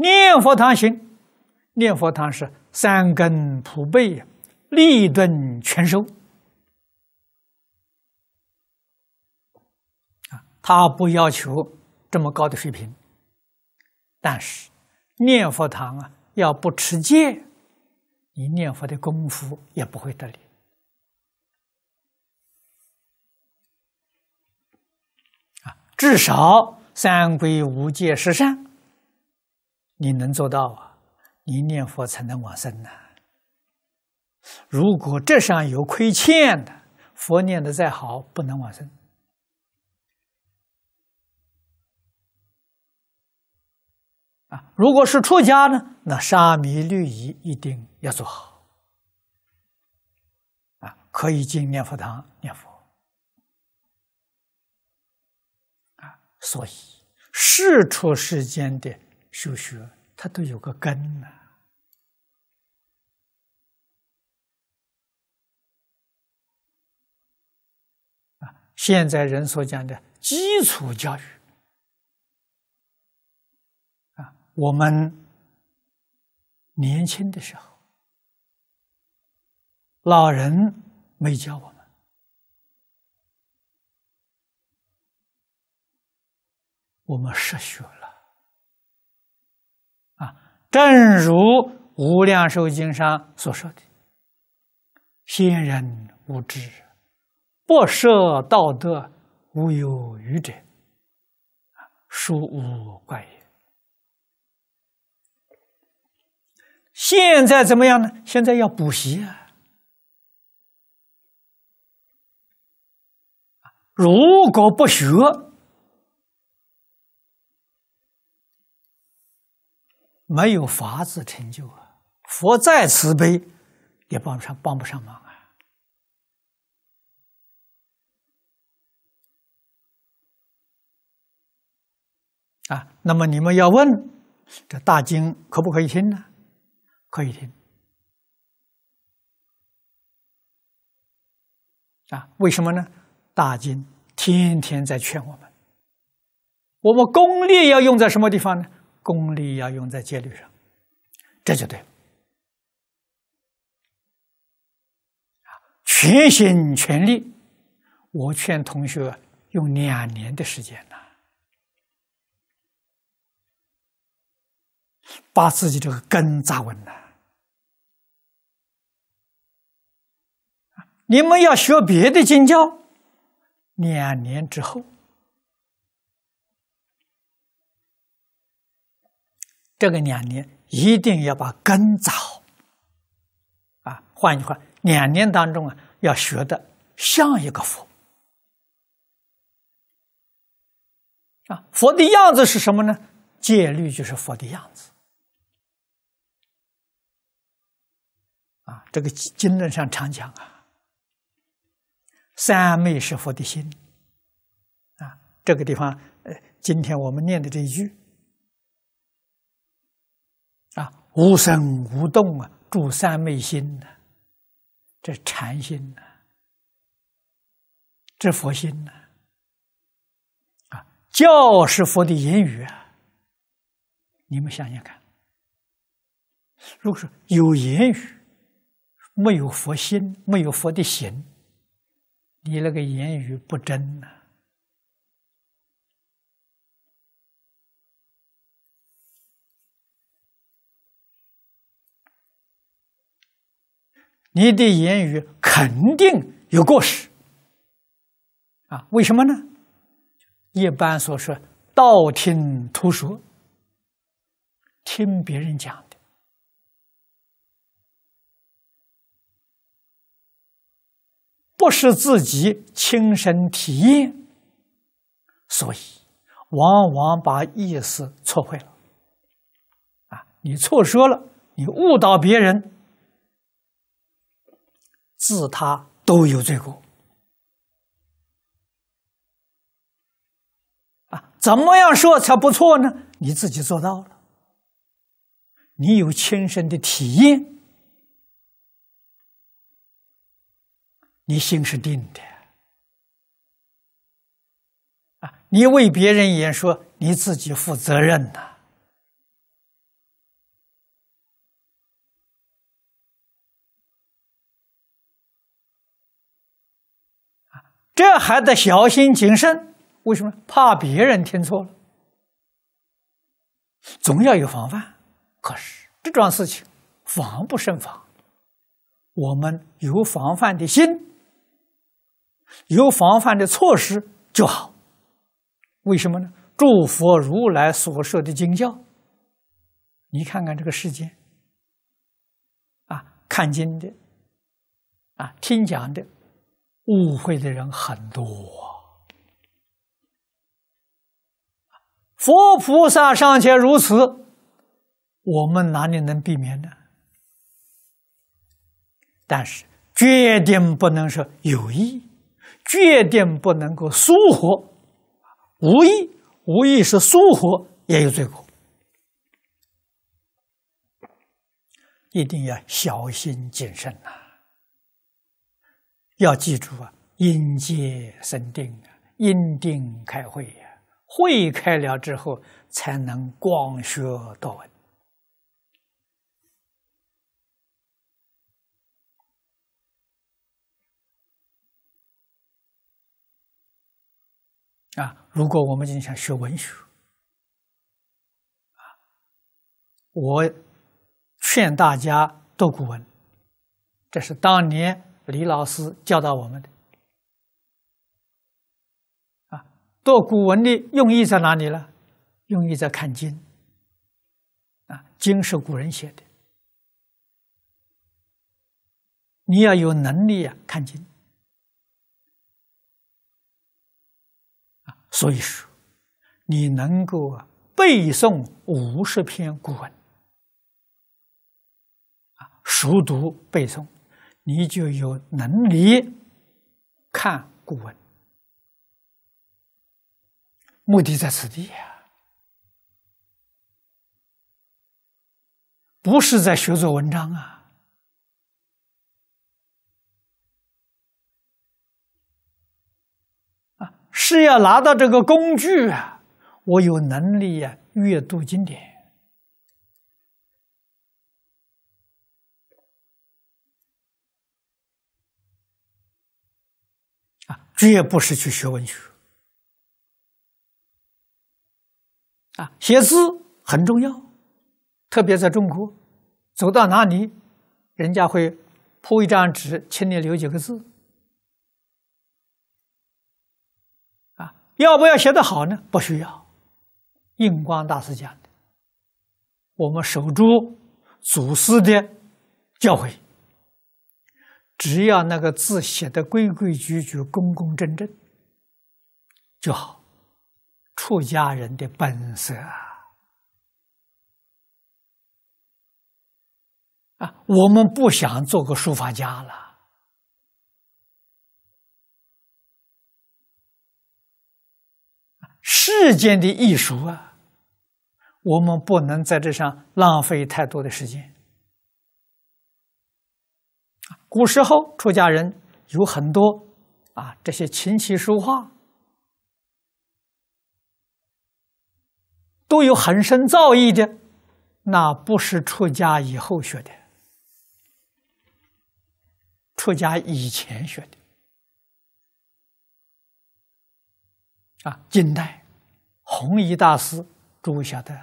念佛堂行，念佛堂是三根普被，立顿全收啊。他不要求这么高的水平，但是念佛堂啊，要不持戒，你念佛的功夫也不会得力至少三规五戒十善。你能做到啊？你念佛才能往生呢。如果这上有亏欠的，佛念的再好，不能往生。啊，如果是出家呢，那沙弥、律仪一定要做好。啊，可以进念佛堂念佛。啊，所以世出世间的。学学，它都有个根呢。啊，现在人所讲的基础教育，啊，我们年轻的时候，老人没教我们，我们失学了。正如《无量寿经》上所说的：“昔人无知，不设道德，无有愚者，殊无怪也。”现在怎么样呢？现在要补习啊！如果不学，没有法子成就啊！佛再慈悲，也帮不上帮不上忙啊！啊，那么你们要问，这大经可不可以听呢？可以听啊！为什么呢？大经天天在劝我们，我们功力要用在什么地方呢？功力要用在戒律上，这就对了。全心全力，我劝同学用两年的时间呐，把自己这个根扎稳了。你们要学别的经教，两年之后。这个两年一定要把根扎好啊！换句话，两年当中啊，要学的像一个佛啊。佛的样子是什么呢？戒律就是佛的样子啊。这个经论上常讲啊，三昧是佛的心啊。这个地方，呃，今天我们念的这一句。无声无动啊，住三昧心呢，这禅心呢，这佛心呢，啊，教是佛的言语，啊，你们想想看，如果说有言语，没有佛心，没有佛的行，你那个言语不真呢。你的言语肯定有过失，啊？为什么呢？一般所说，道听途说，听别人讲的，不是自己亲身体验，所以往往把意思错会了，啊？你错说了，你误导别人。自他都有罪过啊！怎么样说才不错呢？你自己做到了，你有亲身的体验，你心是定的啊！你为别人演说，你自己负责任呐。这还得小心谨慎，为什么？怕别人听错了，总要有防范。可是这桩事情防不胜防，我们有防范的心，有防范的措施就好。为什么呢？诸佛如来所说的经教，你看看这个世界，啊，看经的，啊，听讲的。误会的人很多，佛菩萨尚且如此，我们哪里能避免呢？但是，决定不能说有意，决定不能够疏忽。无意，无意是疏忽，也有罪过。一定要小心谨慎呐。要记住啊，因戒生定啊，因定开慧呀，会开了之后才能广学多文。啊。如果我们想学文学，啊，我劝大家读古文，这是当年。李老师教导我们的啊，读古文的用意在哪里呢？用意在看经啊，经是古人写的，你要有能力啊，看经啊，所以说你能够啊背诵五十篇古文熟读背诵。你就有能力看古文，目的在此地呀，不是在学做文章啊，啊是要拿到这个工具啊，我有能力啊阅读经典。绝不是去学文学，啊，写字很重要，特别在中国，走到哪里，人家会铺一张纸，请你留几个字，啊，要不要写得好呢？不需要，印光大师讲的，我们守住祖师的教诲。只要那个字写的规规矩矩、公公正正就好，出家人的本色啊！我们不想做个书法家了，世间的艺术啊，我们不能在这上浪费太多的时间。古时候，出家人有很多啊，这些琴棋书画都有很深造诣的，那不是出家以后学的，出家以前学的啊。近代弘一大师住下的，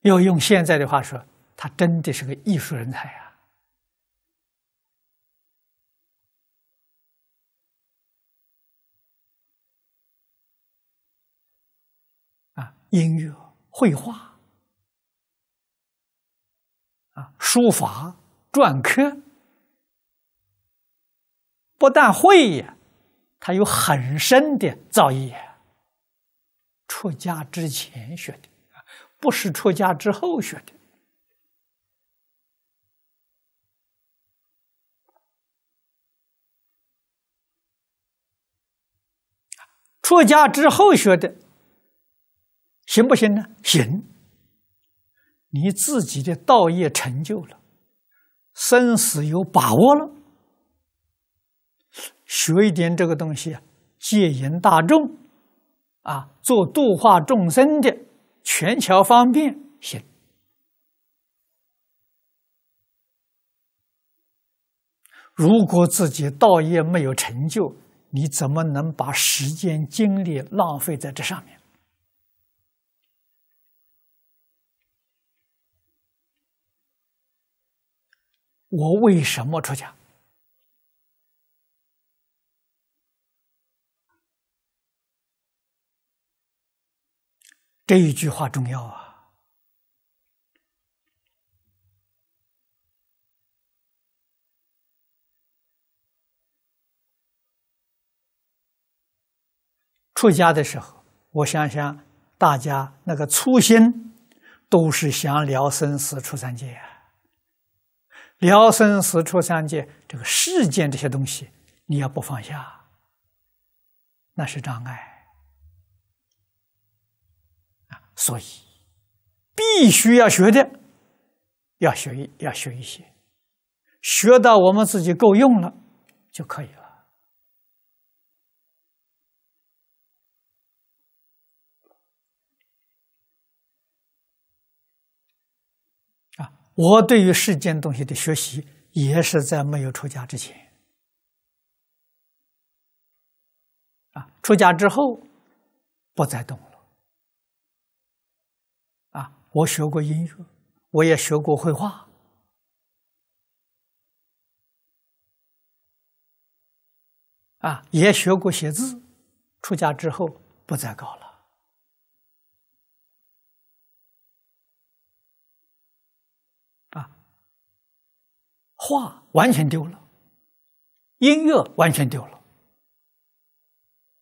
要用现在的话说。他真的是个艺术人才啊！啊，音乐、绘画、啊书法、篆刻，不但会，呀，他有很深的造诣。出家之前学的，不是出家之后学的。出家之后学的，行不行呢？行，你自己的道业成就了，生死有把握了，学一点这个东西，戒严大众，啊，做度化众生的全桥方便，行。如果自己道业没有成就，你怎么能把时间精力浪费在这上面？我为什么出家？这一句话重要啊！出家的时候，我想想，大家那个初心，都是想了生死出三界啊。了生死出三界，这个世间这些东西，你要不放下，那是障碍啊。所以，必须要学的，要学一要学一些，学到我们自己够用了就可以了。我对于世间东西的学习，也是在没有出家之前，啊，出家之后不再动了。啊，我学过音乐，我也学过绘画，啊，也学过写字，出家之后不再搞了。画完全丢了，音乐完全丢了，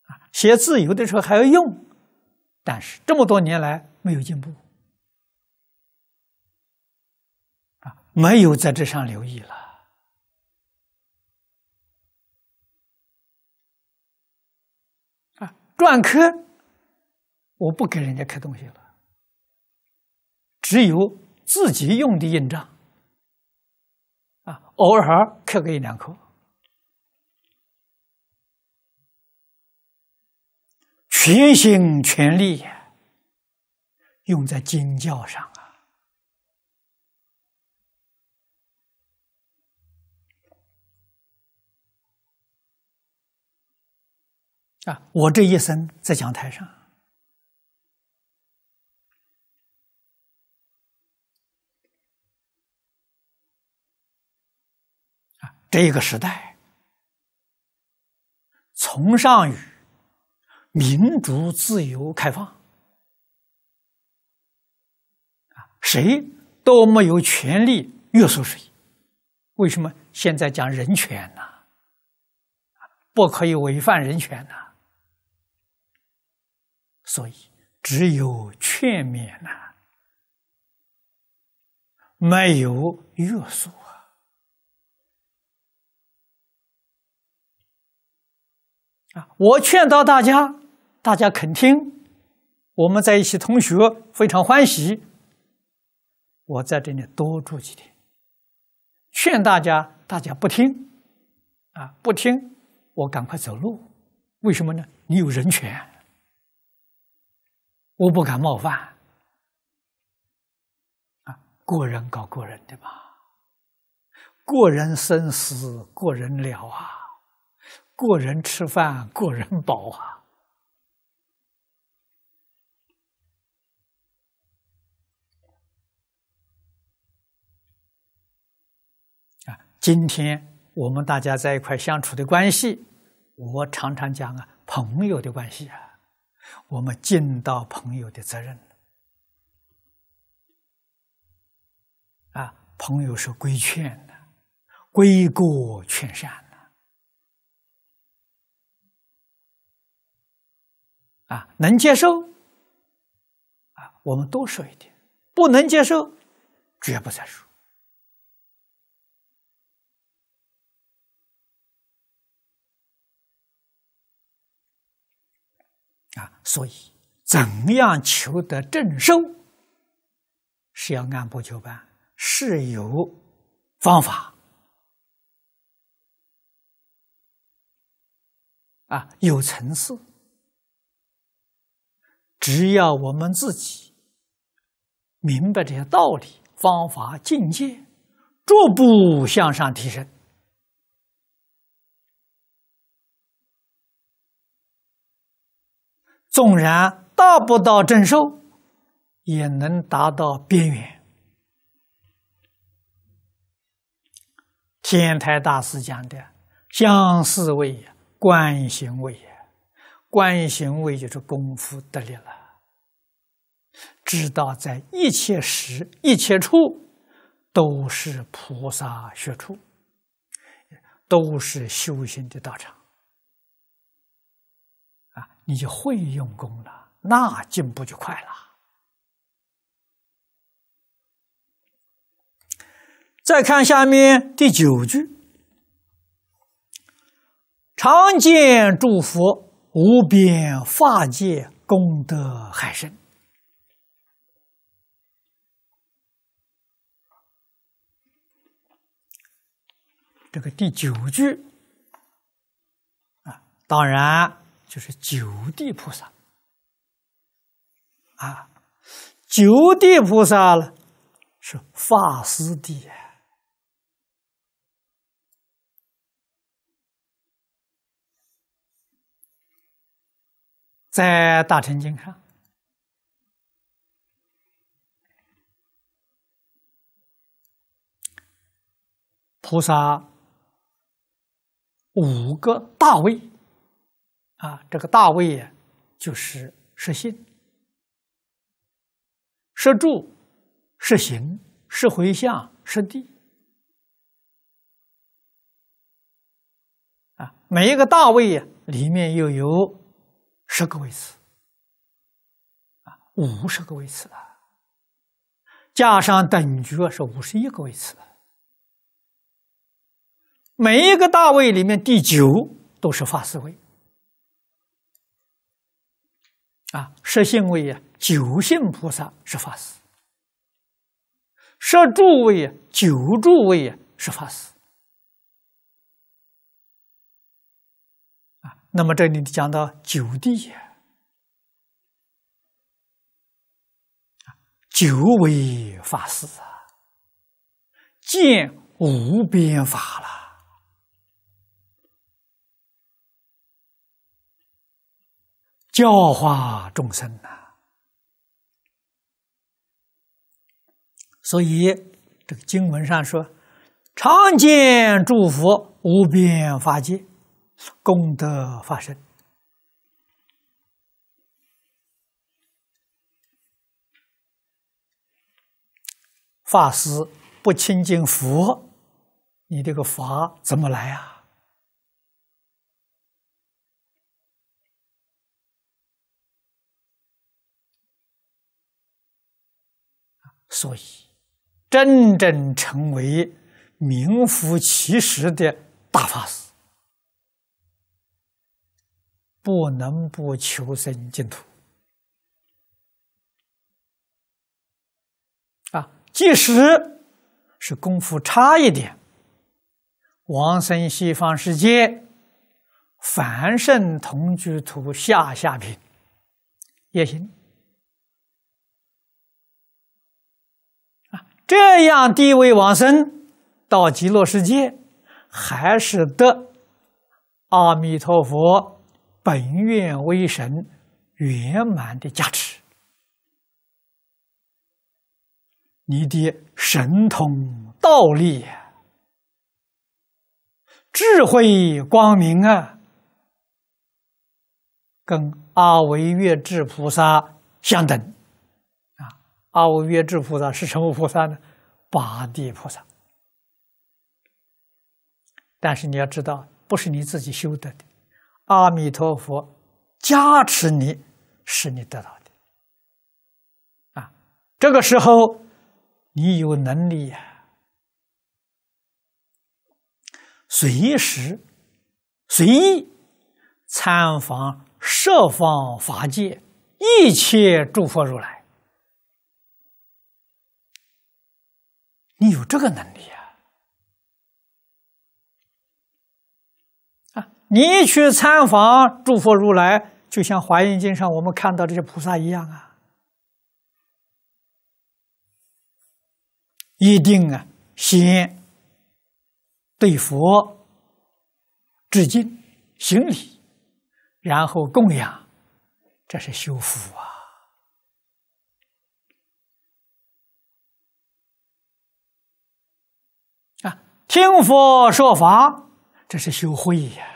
啊，写字有的时候还要用，但是这么多年来没有进步，啊，没有在这上留意了，啊，篆刻我不给人家刻东西了，只有自己用的印章。啊，偶尔嗑个一两口，全心全力用在经教上啊！啊，我这一生在讲台上。这个时代，崇尚于民主、自由、开放啊，谁都没有权利约束谁。为什么现在讲人权呢？不可以违反人权呢？所以，只有劝勉呐，没有约束。啊！我劝导大家，大家肯听，我们在一起同学非常欢喜。我在这里多住几天，劝大家，大家不听，啊，不听，我赶快走路。为什么呢？你有人权，我不敢冒犯。啊，过人搞过人对吧，过人生死过人了啊。过人吃饭，过人饱啊！啊，今天我们大家在一块相处的关系，我常常讲啊，朋友的关系啊，我们尽到朋友的责任啊，朋友是规劝的，规过劝善。啊，能接受，啊，我们多说一点；不能接受，绝不再说。啊，所以怎样求得正收，是要按部就班，是有方法，啊，有层次。只要我们自己明白这些道理、方法、境界，逐步向上提升，纵然达不到正受，也能达到边缘。天台大师讲的“相思味”、“观行味”。观行位就是功夫得力了，知道在一切时、一切处都是菩萨学处，都是修行的道场啊！你就会用功了，那进步就快了。再看下面第九句：常见诸佛。无边法界功德海深，这个第九句啊，当然就是九地菩萨啊，九地菩萨呢是法师地。在《大乘经》上，菩萨五个大位啊，这个大位就是摄心、摄住、摄行、摄回向、摄地啊。每一个大位里面又有。十个位次，啊，五十个位次的。加上等觉是五十一个位次。每一个大位里面第九都是法师位，啊，十性位啊，九性菩萨是法师，十助位啊，九助位啊是法师。那么这里讲到九地，九位法师啊，见无边法了，教化众生呐。所以这个经文上说：“常见诸佛无边法界。”功德发生，法师不亲近佛，你这个法怎么来啊？所以，真正成为名副其实的大法师。不能不求生净土啊！即使是功夫差一点，往生西方世界，凡圣同居土下下品也行啊！这样地位往生到极乐世界，还是得阿弥陀佛。本愿威神圆满的加持，你的神通道力、智慧光明啊，跟阿维月智菩萨相等啊！阿维月智菩萨是什么菩萨呢？八地菩萨。但是你要知道，不是你自己修得的。阿弥陀佛加持你，使你得到的啊！这个时候，你有能力呀，随时随意参访设方法界，一切诸佛如来，你有这个能力呀。你去参访诸佛如来，就像《华严经》上我们看到这些菩萨一样啊！一定啊，先对佛致敬、行礼，然后供养，这是修福啊！啊，听佛说法，这是修慧呀！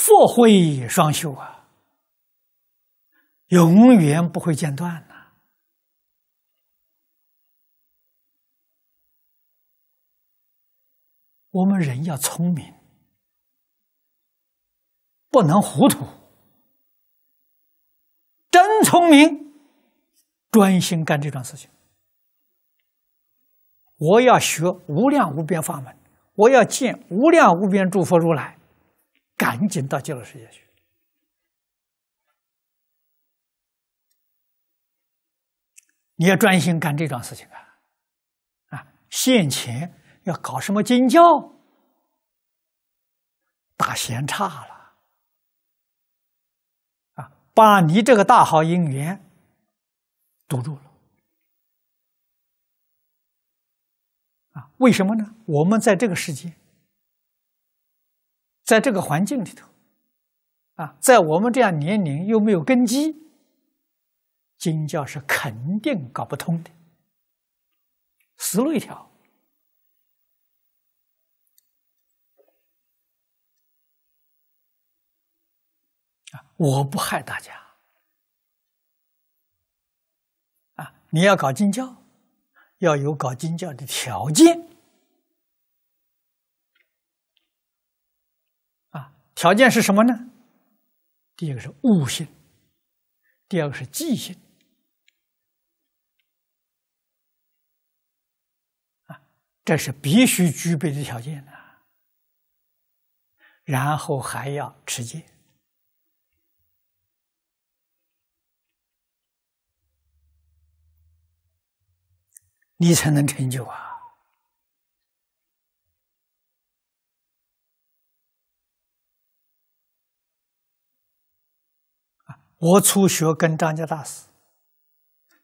佛慧双修啊，永远不会间断呐。我们人要聪明，不能糊涂。真聪明，专心干这种事情。我要学无量无边法门，我要见无量无边诸佛如来。赶紧到极乐世界去！你要专心干这种事情啊！啊，现前要搞什么经教，打闲岔了，啊，把你这个大好姻缘堵住了。啊，为什么呢？我们在这个世界。在这个环境里头，啊，在我们这样年龄又没有根基，经教是肯定搞不通的，死路一条。啊，我不害大家，啊，你要搞经教，要有搞经教的条件。条件是什么呢？第一个是悟性，第二个是记性啊，这是必须具备的条件啊。然后还要持戒，你才能成就啊。我初学跟张家大师，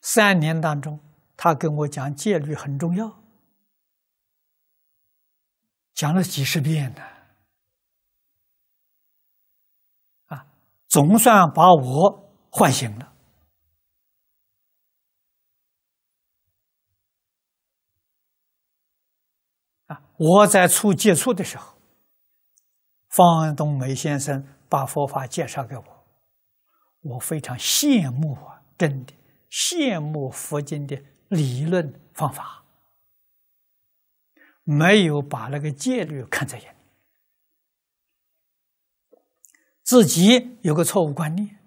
三年当中，他跟我讲戒律很重要，讲了几十遍呢，啊，总算把我唤醒了。啊，我在初接触的时候，方东梅先生把佛法介绍给我。我非常羡慕啊，真的羡慕佛经的理论方法，没有把那个戒律看在眼里，自己有个错误观念，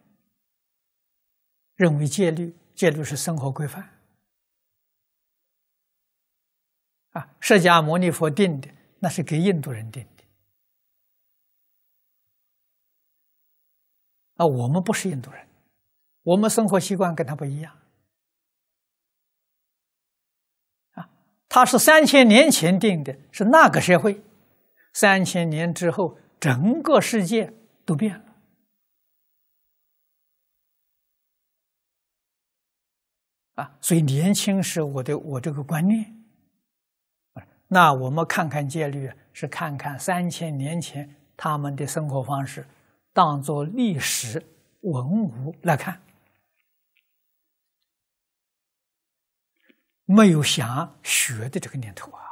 认为戒律戒律是生活规范，啊，释迦牟尼佛定的，那是给印度人定。的，啊，我们不是印度人，我们生活习惯跟他不一样。啊，他是三千年前定的，是那个社会。三千年之后，整个世界都变了。啊，所以年轻时我的我这个观念。那我们看看戒律，是看看三千年前他们的生活方式。当做历史文物来看，没有想学的这个念头啊！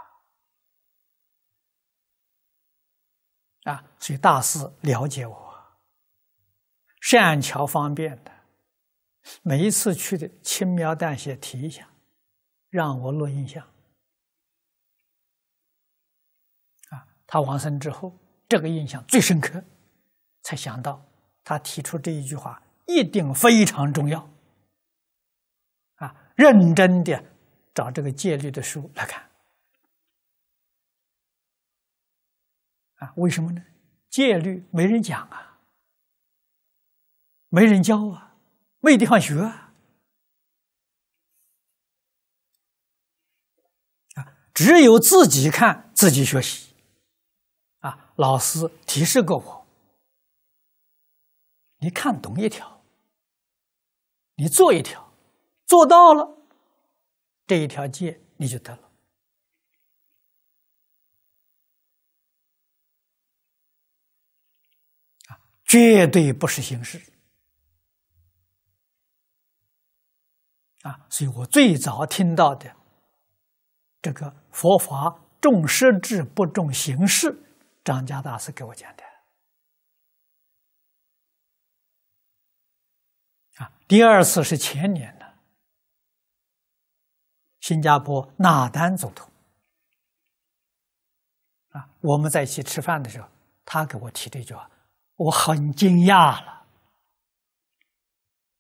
啊，所以大师了解我，善巧方便的，每一次去的轻描淡写提一下，让我录印象。啊，他完成之后，这个印象最深刻。才想到，他提出这一句话一定非常重要，啊，认真的找这个戒律的书来看，啊，为什么呢？戒律没人讲啊，没人教啊，没地方学啊，啊，只有自己看，自己学习，啊，老师提示过我。你看懂一条，你做一条，做到了这一条戒，你就得了啊，绝对不是形式啊。所以我最早听到的这个佛法重实质不重形式，张家大师给我讲的。第二次是前年的，新加坡纳丹总统，啊，我们在一起吃饭的时候，他给我提这句话，我很惊讶了，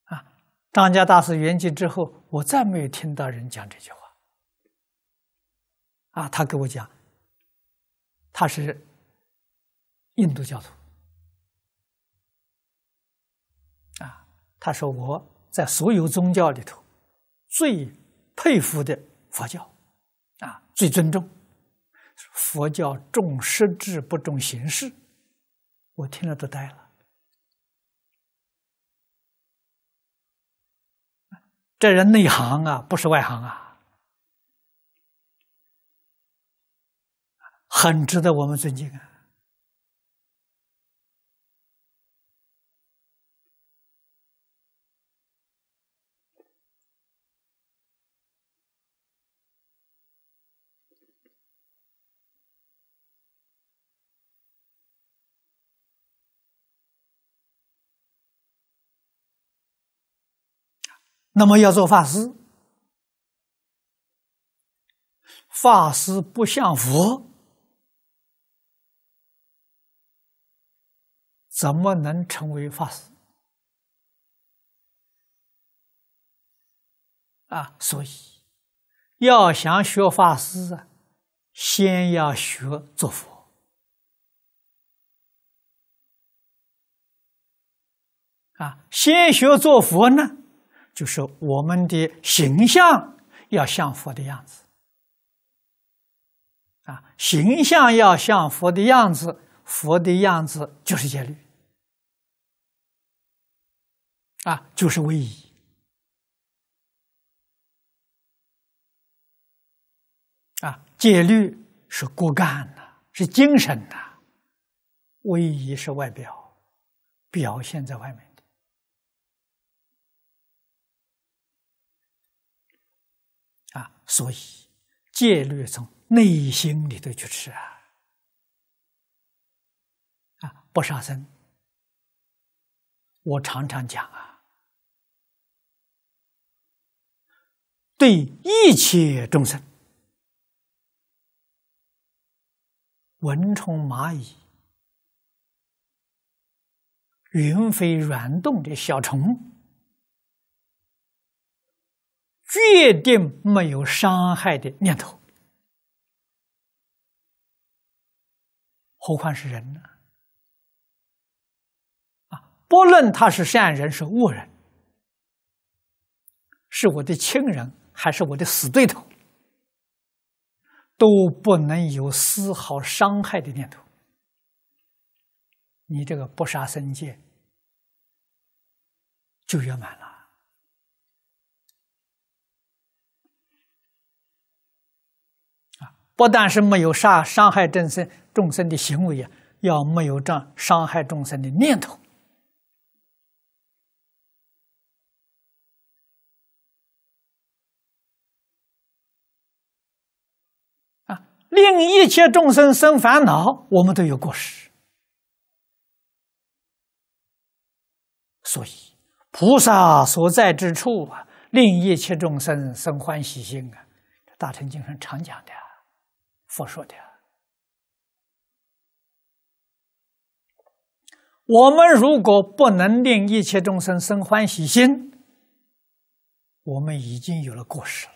啊，张家大师援寂之后，我再没有听到人讲这句话，啊，他给我讲，他是印度教徒。他说：“我在所有宗教里头，最佩服的佛教，啊，最尊重佛教，重实质不重形式。”我听了都呆了。这人内行啊，不是外行啊，很值得我们尊敬啊。那么要做法师，法师不像佛，怎么能成为法师啊？所以要想学法师啊，先要学做佛啊，先学做佛呢？就是我们的形象要像佛的样子啊，形象要像佛的样子，佛的样子就是戒律啊，就是唯一。啊，戒律是骨干的，是精神的，唯一是外表，表现在外面。所以，戒律从内心里头去吃啊，啊，不杀生。我常常讲啊，对一切众生，蚊虫、蚂蚁、云飞、软动的小虫。决定没有伤害的念头，何况是人呢？啊，不论他是善人是恶人，是我的亲人还是我的死对头，都不能有丝毫伤害的念头。你这个不杀生戒就圆满了。不但是没有杀伤害众生众生的行为啊，要没有这伤害众生的念头啊，令一切众生生烦恼，我们都有过失。所以，菩萨所在之处啊，令一切众生生欢喜心啊，大乘经》上常讲的。佛说的，我们如果不能令一切众生生欢喜心，我们已经有了过失了。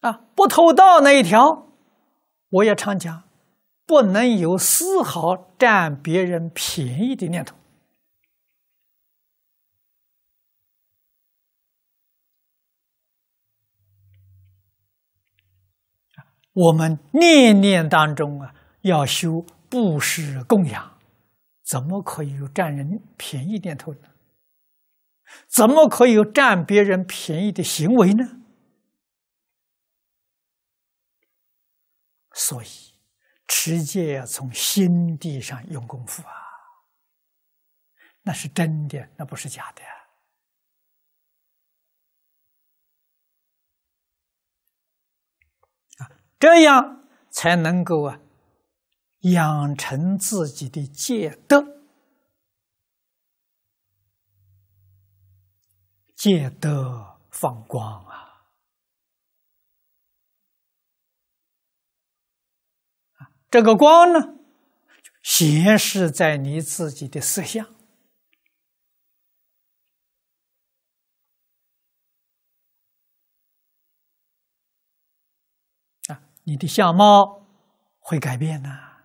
啊，不偷盗那一条，我也常讲，不能有丝毫占别人便宜的念头。我们念念当中啊，要修布施供养，怎么可以占人便宜念头呢？怎么可以有占别人便宜的行为呢？所以持戒要从心地上用功夫啊，那是真的，那不是假的。这样才能够啊，养成自己的戒德，戒德放光啊！这个光呢，显示在你自己的色相。你的相貌会改变呐，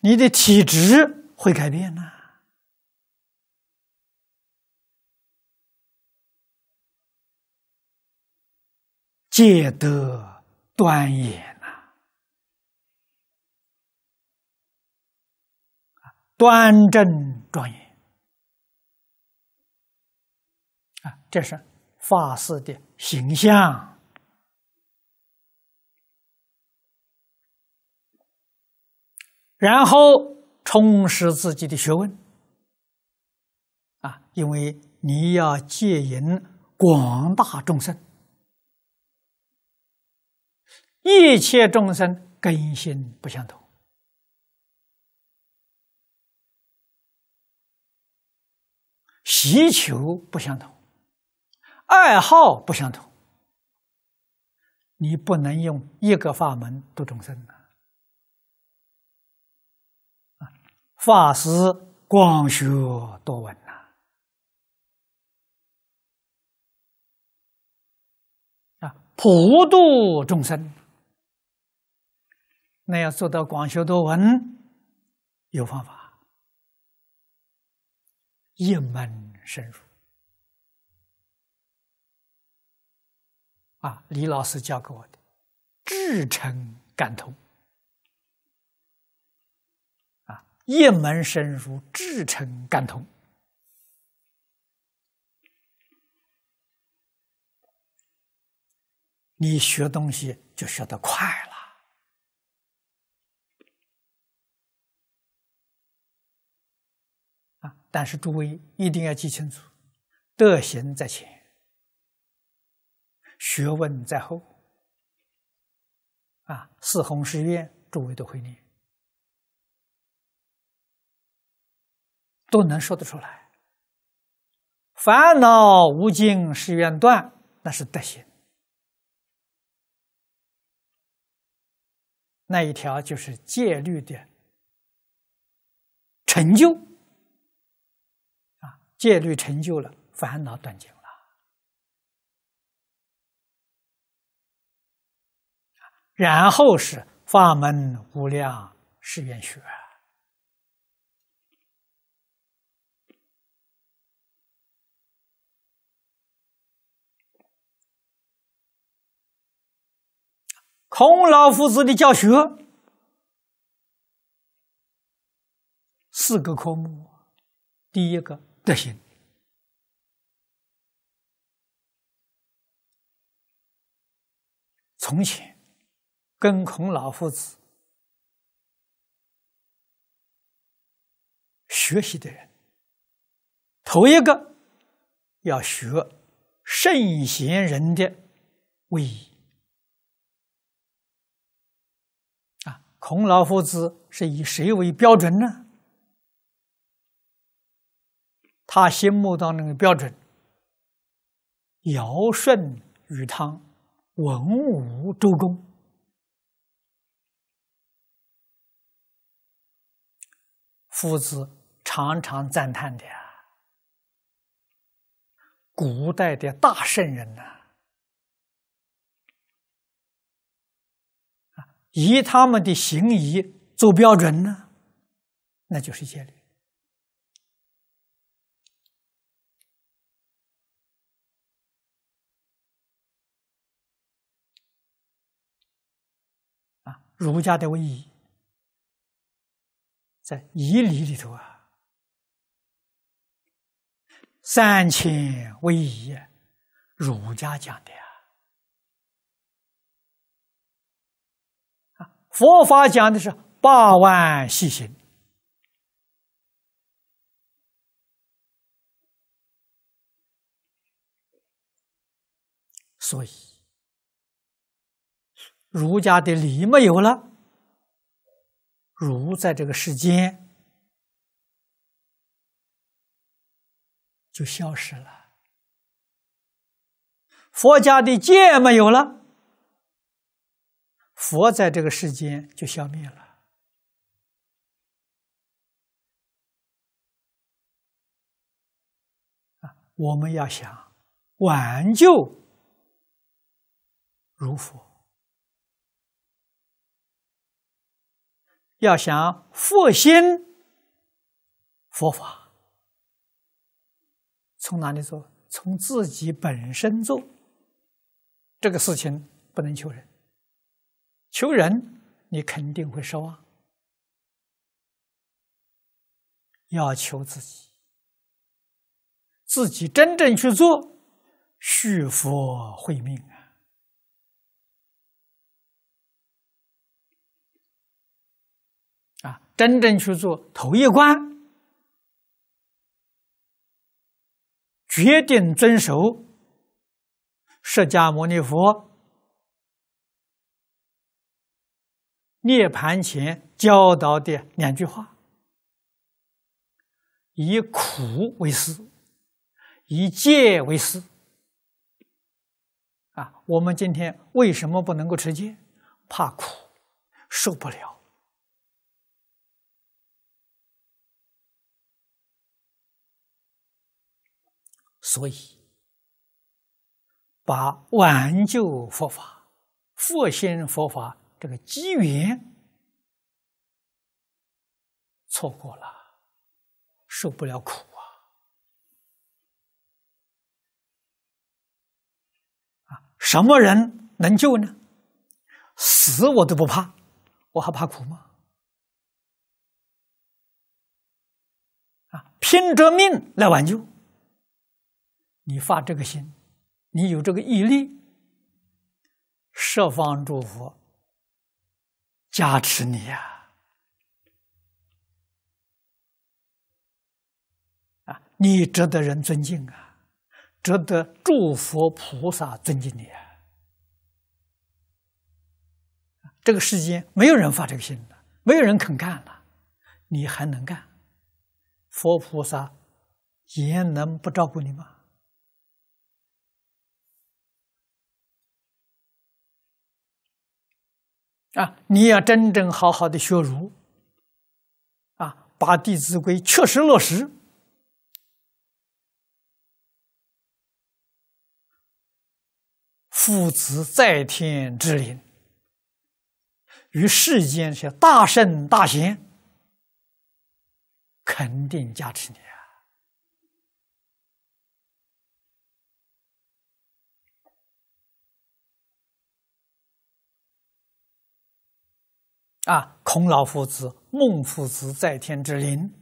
你的体质会改变呐，戒德端严呐，端正庄严啊，这是法师的形象。然后充实自己的学问，啊，因为你要戒引广大众生，一切众生根性不相同，需求不相同，爱好不相同，你不能用一个法门度众生的。法师广学多闻呐，啊，普度众生，那要做到广学多闻，有方法，一门深入，啊，李老师教给我的，至诚感通。一门深入，至诚感通，你学东西就学得快了啊！但是诸位一定要记清楚，德行在前，学问在后。啊，四红是愿，诸位都会念。都能说得出来。烦恼无尽誓愿断，那是德行。那一条就是戒律的成就啊，戒律成就了，烦恼断尽了。然后是法门无量誓愿学。孔老夫子的教学四个科目，第一个德行。从前跟孔老夫子学习的人，头一个要学圣贤人的移。孔老夫子是以谁为标准呢？他心目当中的标准：尧、舜、禹、汤、文、武、周公，夫子常常赞叹的古代的大圣人呐。以他们的行仪做标准呢，那就是节律。啊，儒家的唯仪，在仪礼里头啊，三千为仪儒家讲的。佛法讲的是八万细行，所以儒家的礼没有了，儒在这个世间就消失了。佛家的戒没有了。佛在这个世间就消灭了我们要想挽救如佛，要想复兴佛法，从哪里做？从自己本身做。这个事情不能求人。求人，你肯定会失望。要求自己，自己真正去做，续佛慧命啊！啊，真正去做头一关，决定遵守释迦牟尼佛。涅盘前教导的两句话：以苦为师，以戒为师。啊，我们今天为什么不能够持戒？怕苦，受不了。所以，把挽救佛法、复兴佛法。这个机缘错过了，受不了苦啊！啊，什么人能救呢？死我都不怕，我还怕苦吗？啊，拼着命来挽救！你发这个心，你有这个毅力，设方诸佛。加持你呀！啊，你值得人尊敬啊，值得诸佛菩萨尊敬你啊！这个世间没有人发这个心的，没有人肯干了，你还能干？佛菩萨也能不照顾你吗？啊，你要真正好好的学儒，啊，把《弟子规》确实落实，父子在天之灵，于世间是大圣大贤，肯定加持你。啊，孔老夫子、孟夫子在天之灵，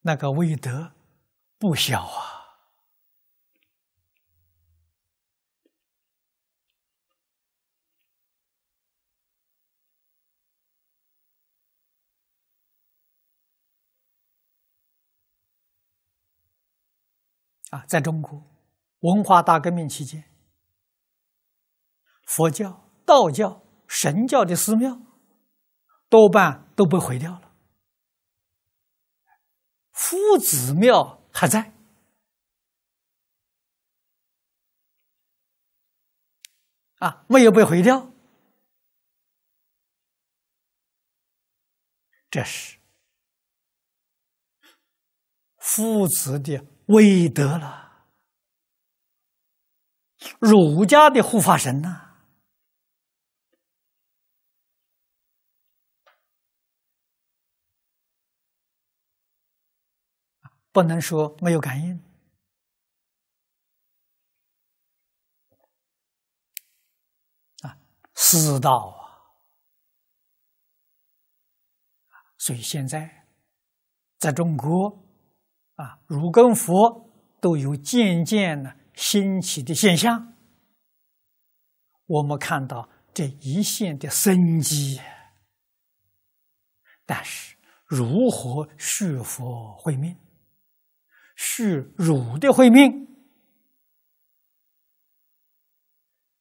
那个威德不小啊！啊，在中国文化大革命期间。佛教、道教、神教的寺庙多半都被毁掉了，夫子庙还在啊，没有被毁掉，这是夫子的伟德了。儒家的护法神呢？不能说没有感应啊，师道啊！所以现在在中国啊，儒跟佛都有渐渐的兴起的现象。我们看到这一线的生机，但是如何续佛慧命？续儒的慧命，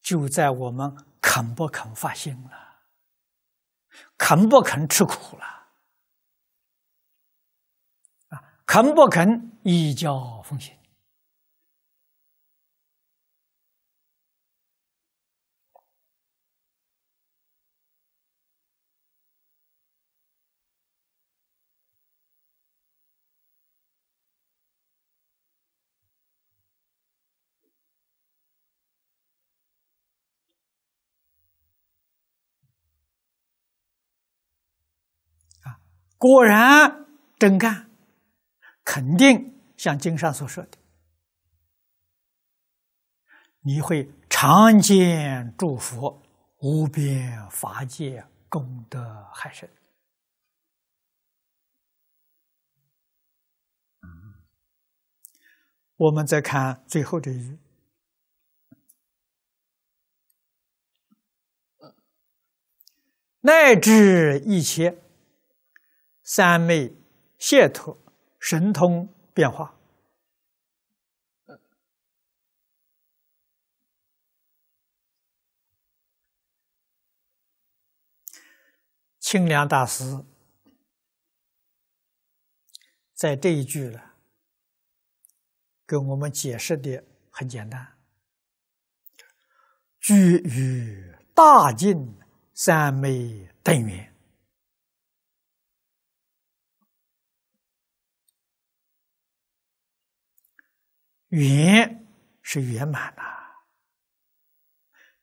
就在我们肯不肯发心了，肯不肯吃苦了，啊，肯不肯依教奉行。果然真干，肯定像经上所说的，你会常见诸佛无边法界功德海深。我们再看最后这一句，乃至一切。三昧解脱神通变化，清凉大师在这一句呢，给我们解释的很简单：，居于大静三昧等缘。圆是圆满呐，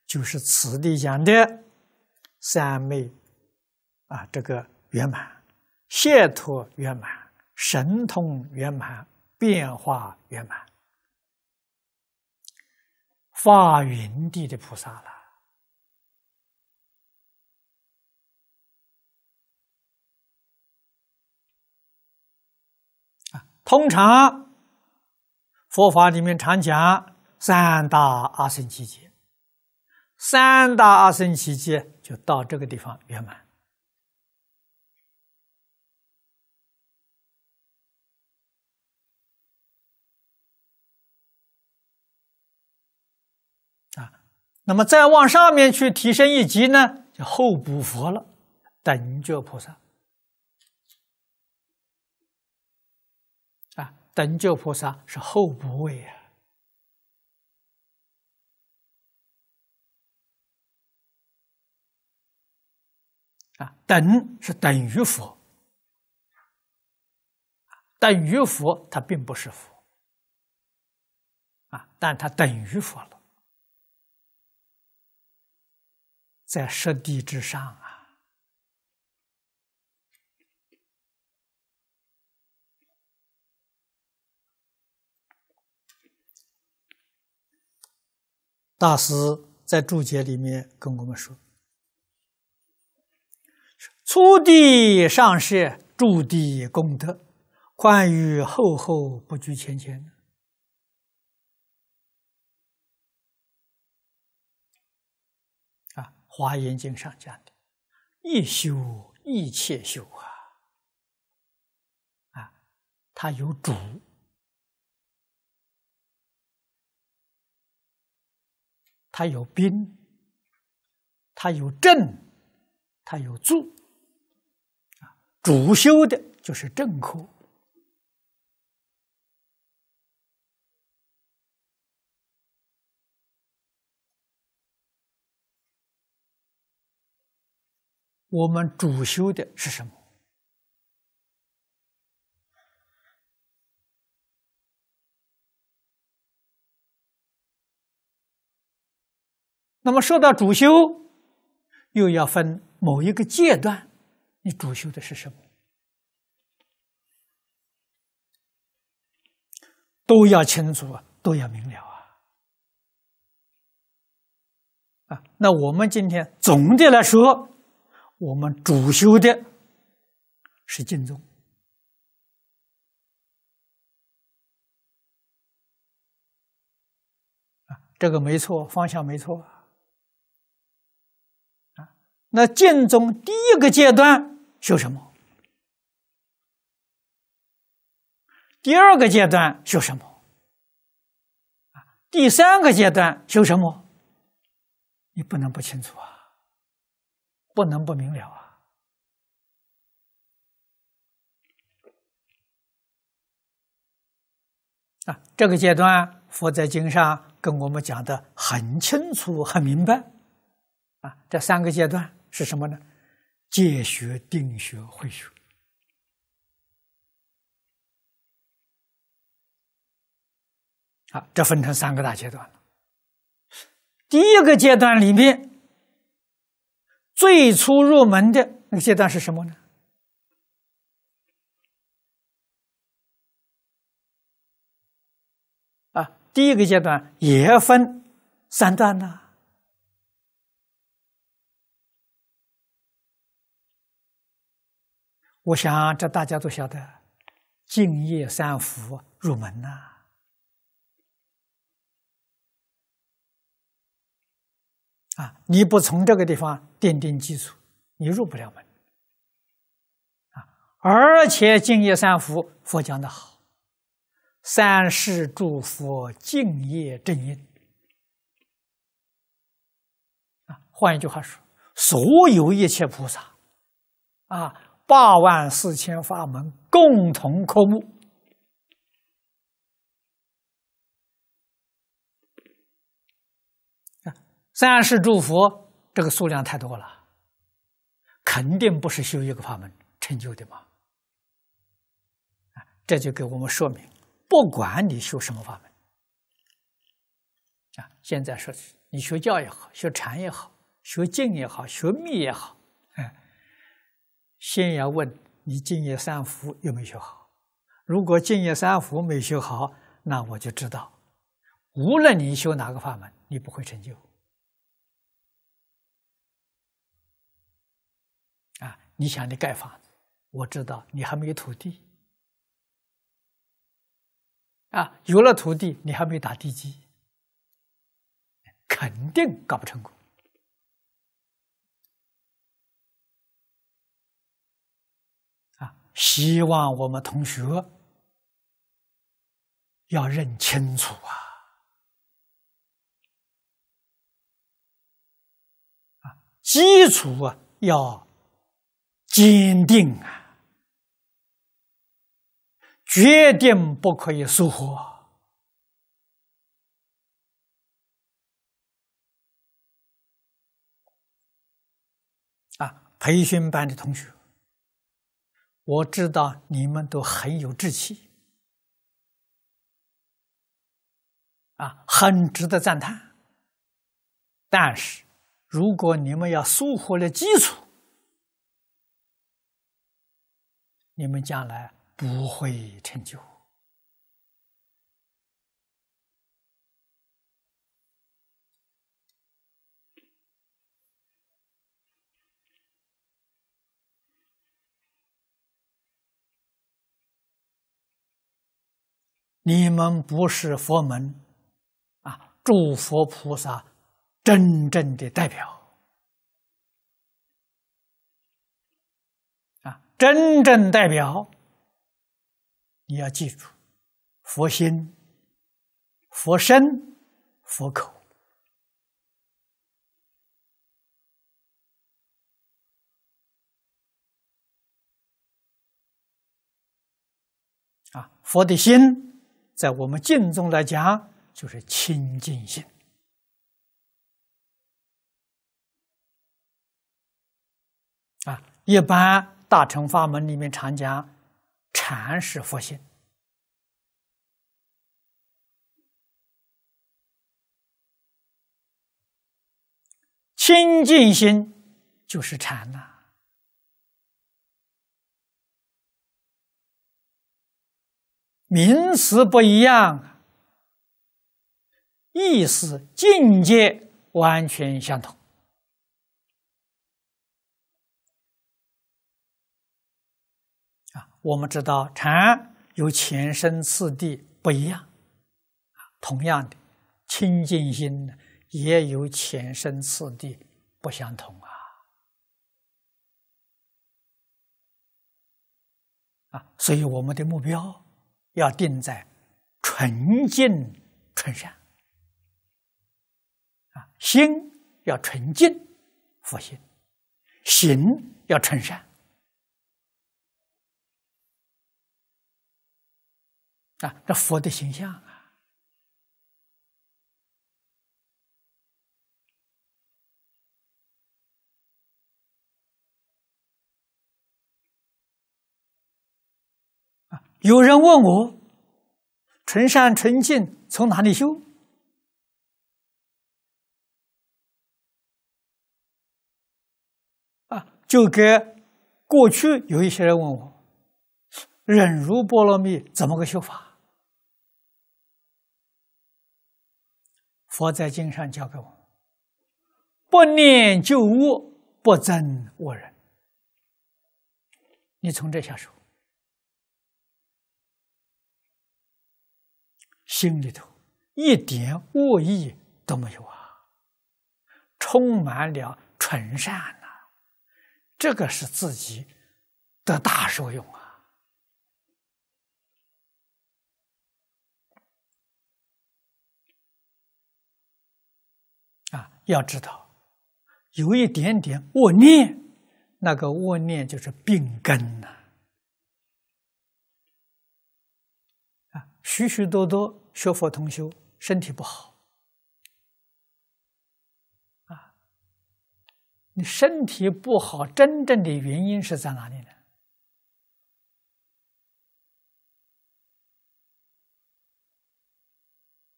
就是慈地讲的三昧啊，这个圆满、解脱圆满、神通圆满、变化圆满，发云地的菩萨了啊，通常。佛法里面常讲三大阿僧祇劫，三大阿僧祇劫就到这个地方圆满。啊，那么再往上面去提升一级呢，就后补佛了，等觉菩萨。等觉菩萨是后不位啊！啊，等是等于佛，等于佛他并不是佛，啊，但他等于佛了，在十地之上。大师在注解里面跟我们说：“初地上是住地功德，宽于厚厚不拘前前。”啊，《华严经》上讲的，“一修一切修啊，啊，它有主。”它有兵，它有正，它有助，啊，主修的就是正科。我们主修的是什么？那么说到主修，又要分某一个阶段，你主修的是什么，都要清楚，都要明了啊！啊，那我们今天总的来说，我们主修的是敬宗这个没错，方向没错。那建宗第一个阶段修什么？第二个阶段修什么？第三个阶段修什么？你不能不清楚啊，不能不明了啊！啊，这个阶段佛在经上跟我们讲的很清楚、很明白啊，这三个阶段。是什么呢？借学、定学、慧学。啊，这分成三个大阶段第一个阶段里面，最初入门的那个阶段是什么呢？啊，第一个阶段也分三段呢。我想，这大家都晓得，敬业三福入门呐。啊，你不从这个地方奠定基础，你入不了门。啊，而且敬业三福，佛讲的好，三世诸佛敬业正因。啊，换一句话说，所有一切菩萨，啊。八万四千法门共同科目。三世诸佛这个数量太多了，肯定不是修一个法门成就的嘛！这就给我们说明，不管你修什么法门，啊，现在说你学教也好，学禅也好，学静也好，学密也好。先要问你敬业三福有没有修好？如果敬业三福没修好，那我就知道，无论你修哪个法门，你不会成就。啊，你想你盖房子，我知道你还没有土地。啊，有了土地，你还没打地基，肯定搞不成功。希望我们同学要认清楚啊！啊，基础啊要坚定啊，决定不可以疏忽啊！培训班的同学。我知道你们都很有志气，啊，很值得赞叹。但是，如果你们要疏忽了基础，你们将来不会成就。你们不是佛门，啊，诸佛菩萨真正的代表，啊，真正代表，你要记住，佛心、佛身、佛口，啊，佛的心。在我们净宗来讲，就是清净心啊。一般大乘法门里面常讲，禅是佛性，清净心就是禅呐。名词不一样，意思境界完全相同啊！我们知道禅有前身次第不一样啊，同样的清净心也有前身次第不相同啊啊！所以我们的目标。要定在纯净纯善啊，心要纯净，佛心，行要纯善啊，这佛的形象。有人问我：“纯善纯净从哪里修？”啊，就跟过去有一些人问我：“忍辱波罗蜜怎么个修法？”佛在经上教给我：“不念旧恶，不憎恶人。”你从这下手。心里头一点恶意都没有啊，充满了纯善呐！这个是自己的大受用啊！啊，要知道有一点点恶念，那个恶念就是病根呐！啊，许许多多。学佛同修，身体不好啊！你身体不好，真正的原因是在哪里呢？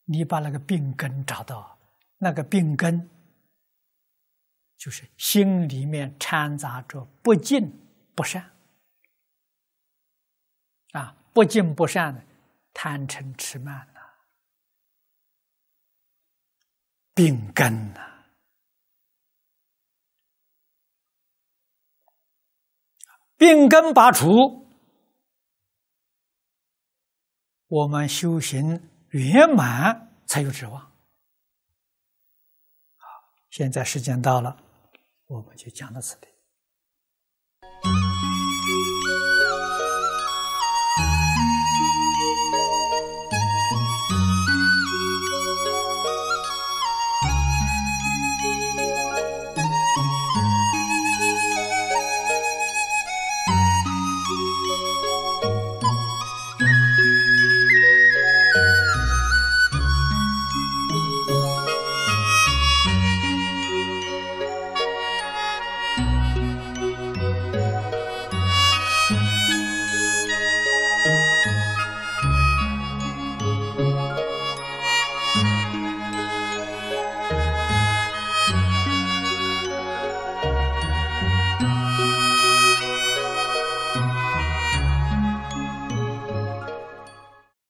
你把那个病根找到，那个病根就是心里面掺杂着不敬不善啊，不敬不善贪嗔痴慢。病根呐，病根拔除，我们修行圆满才有指望。好，现在时间到了，我们就讲到此地。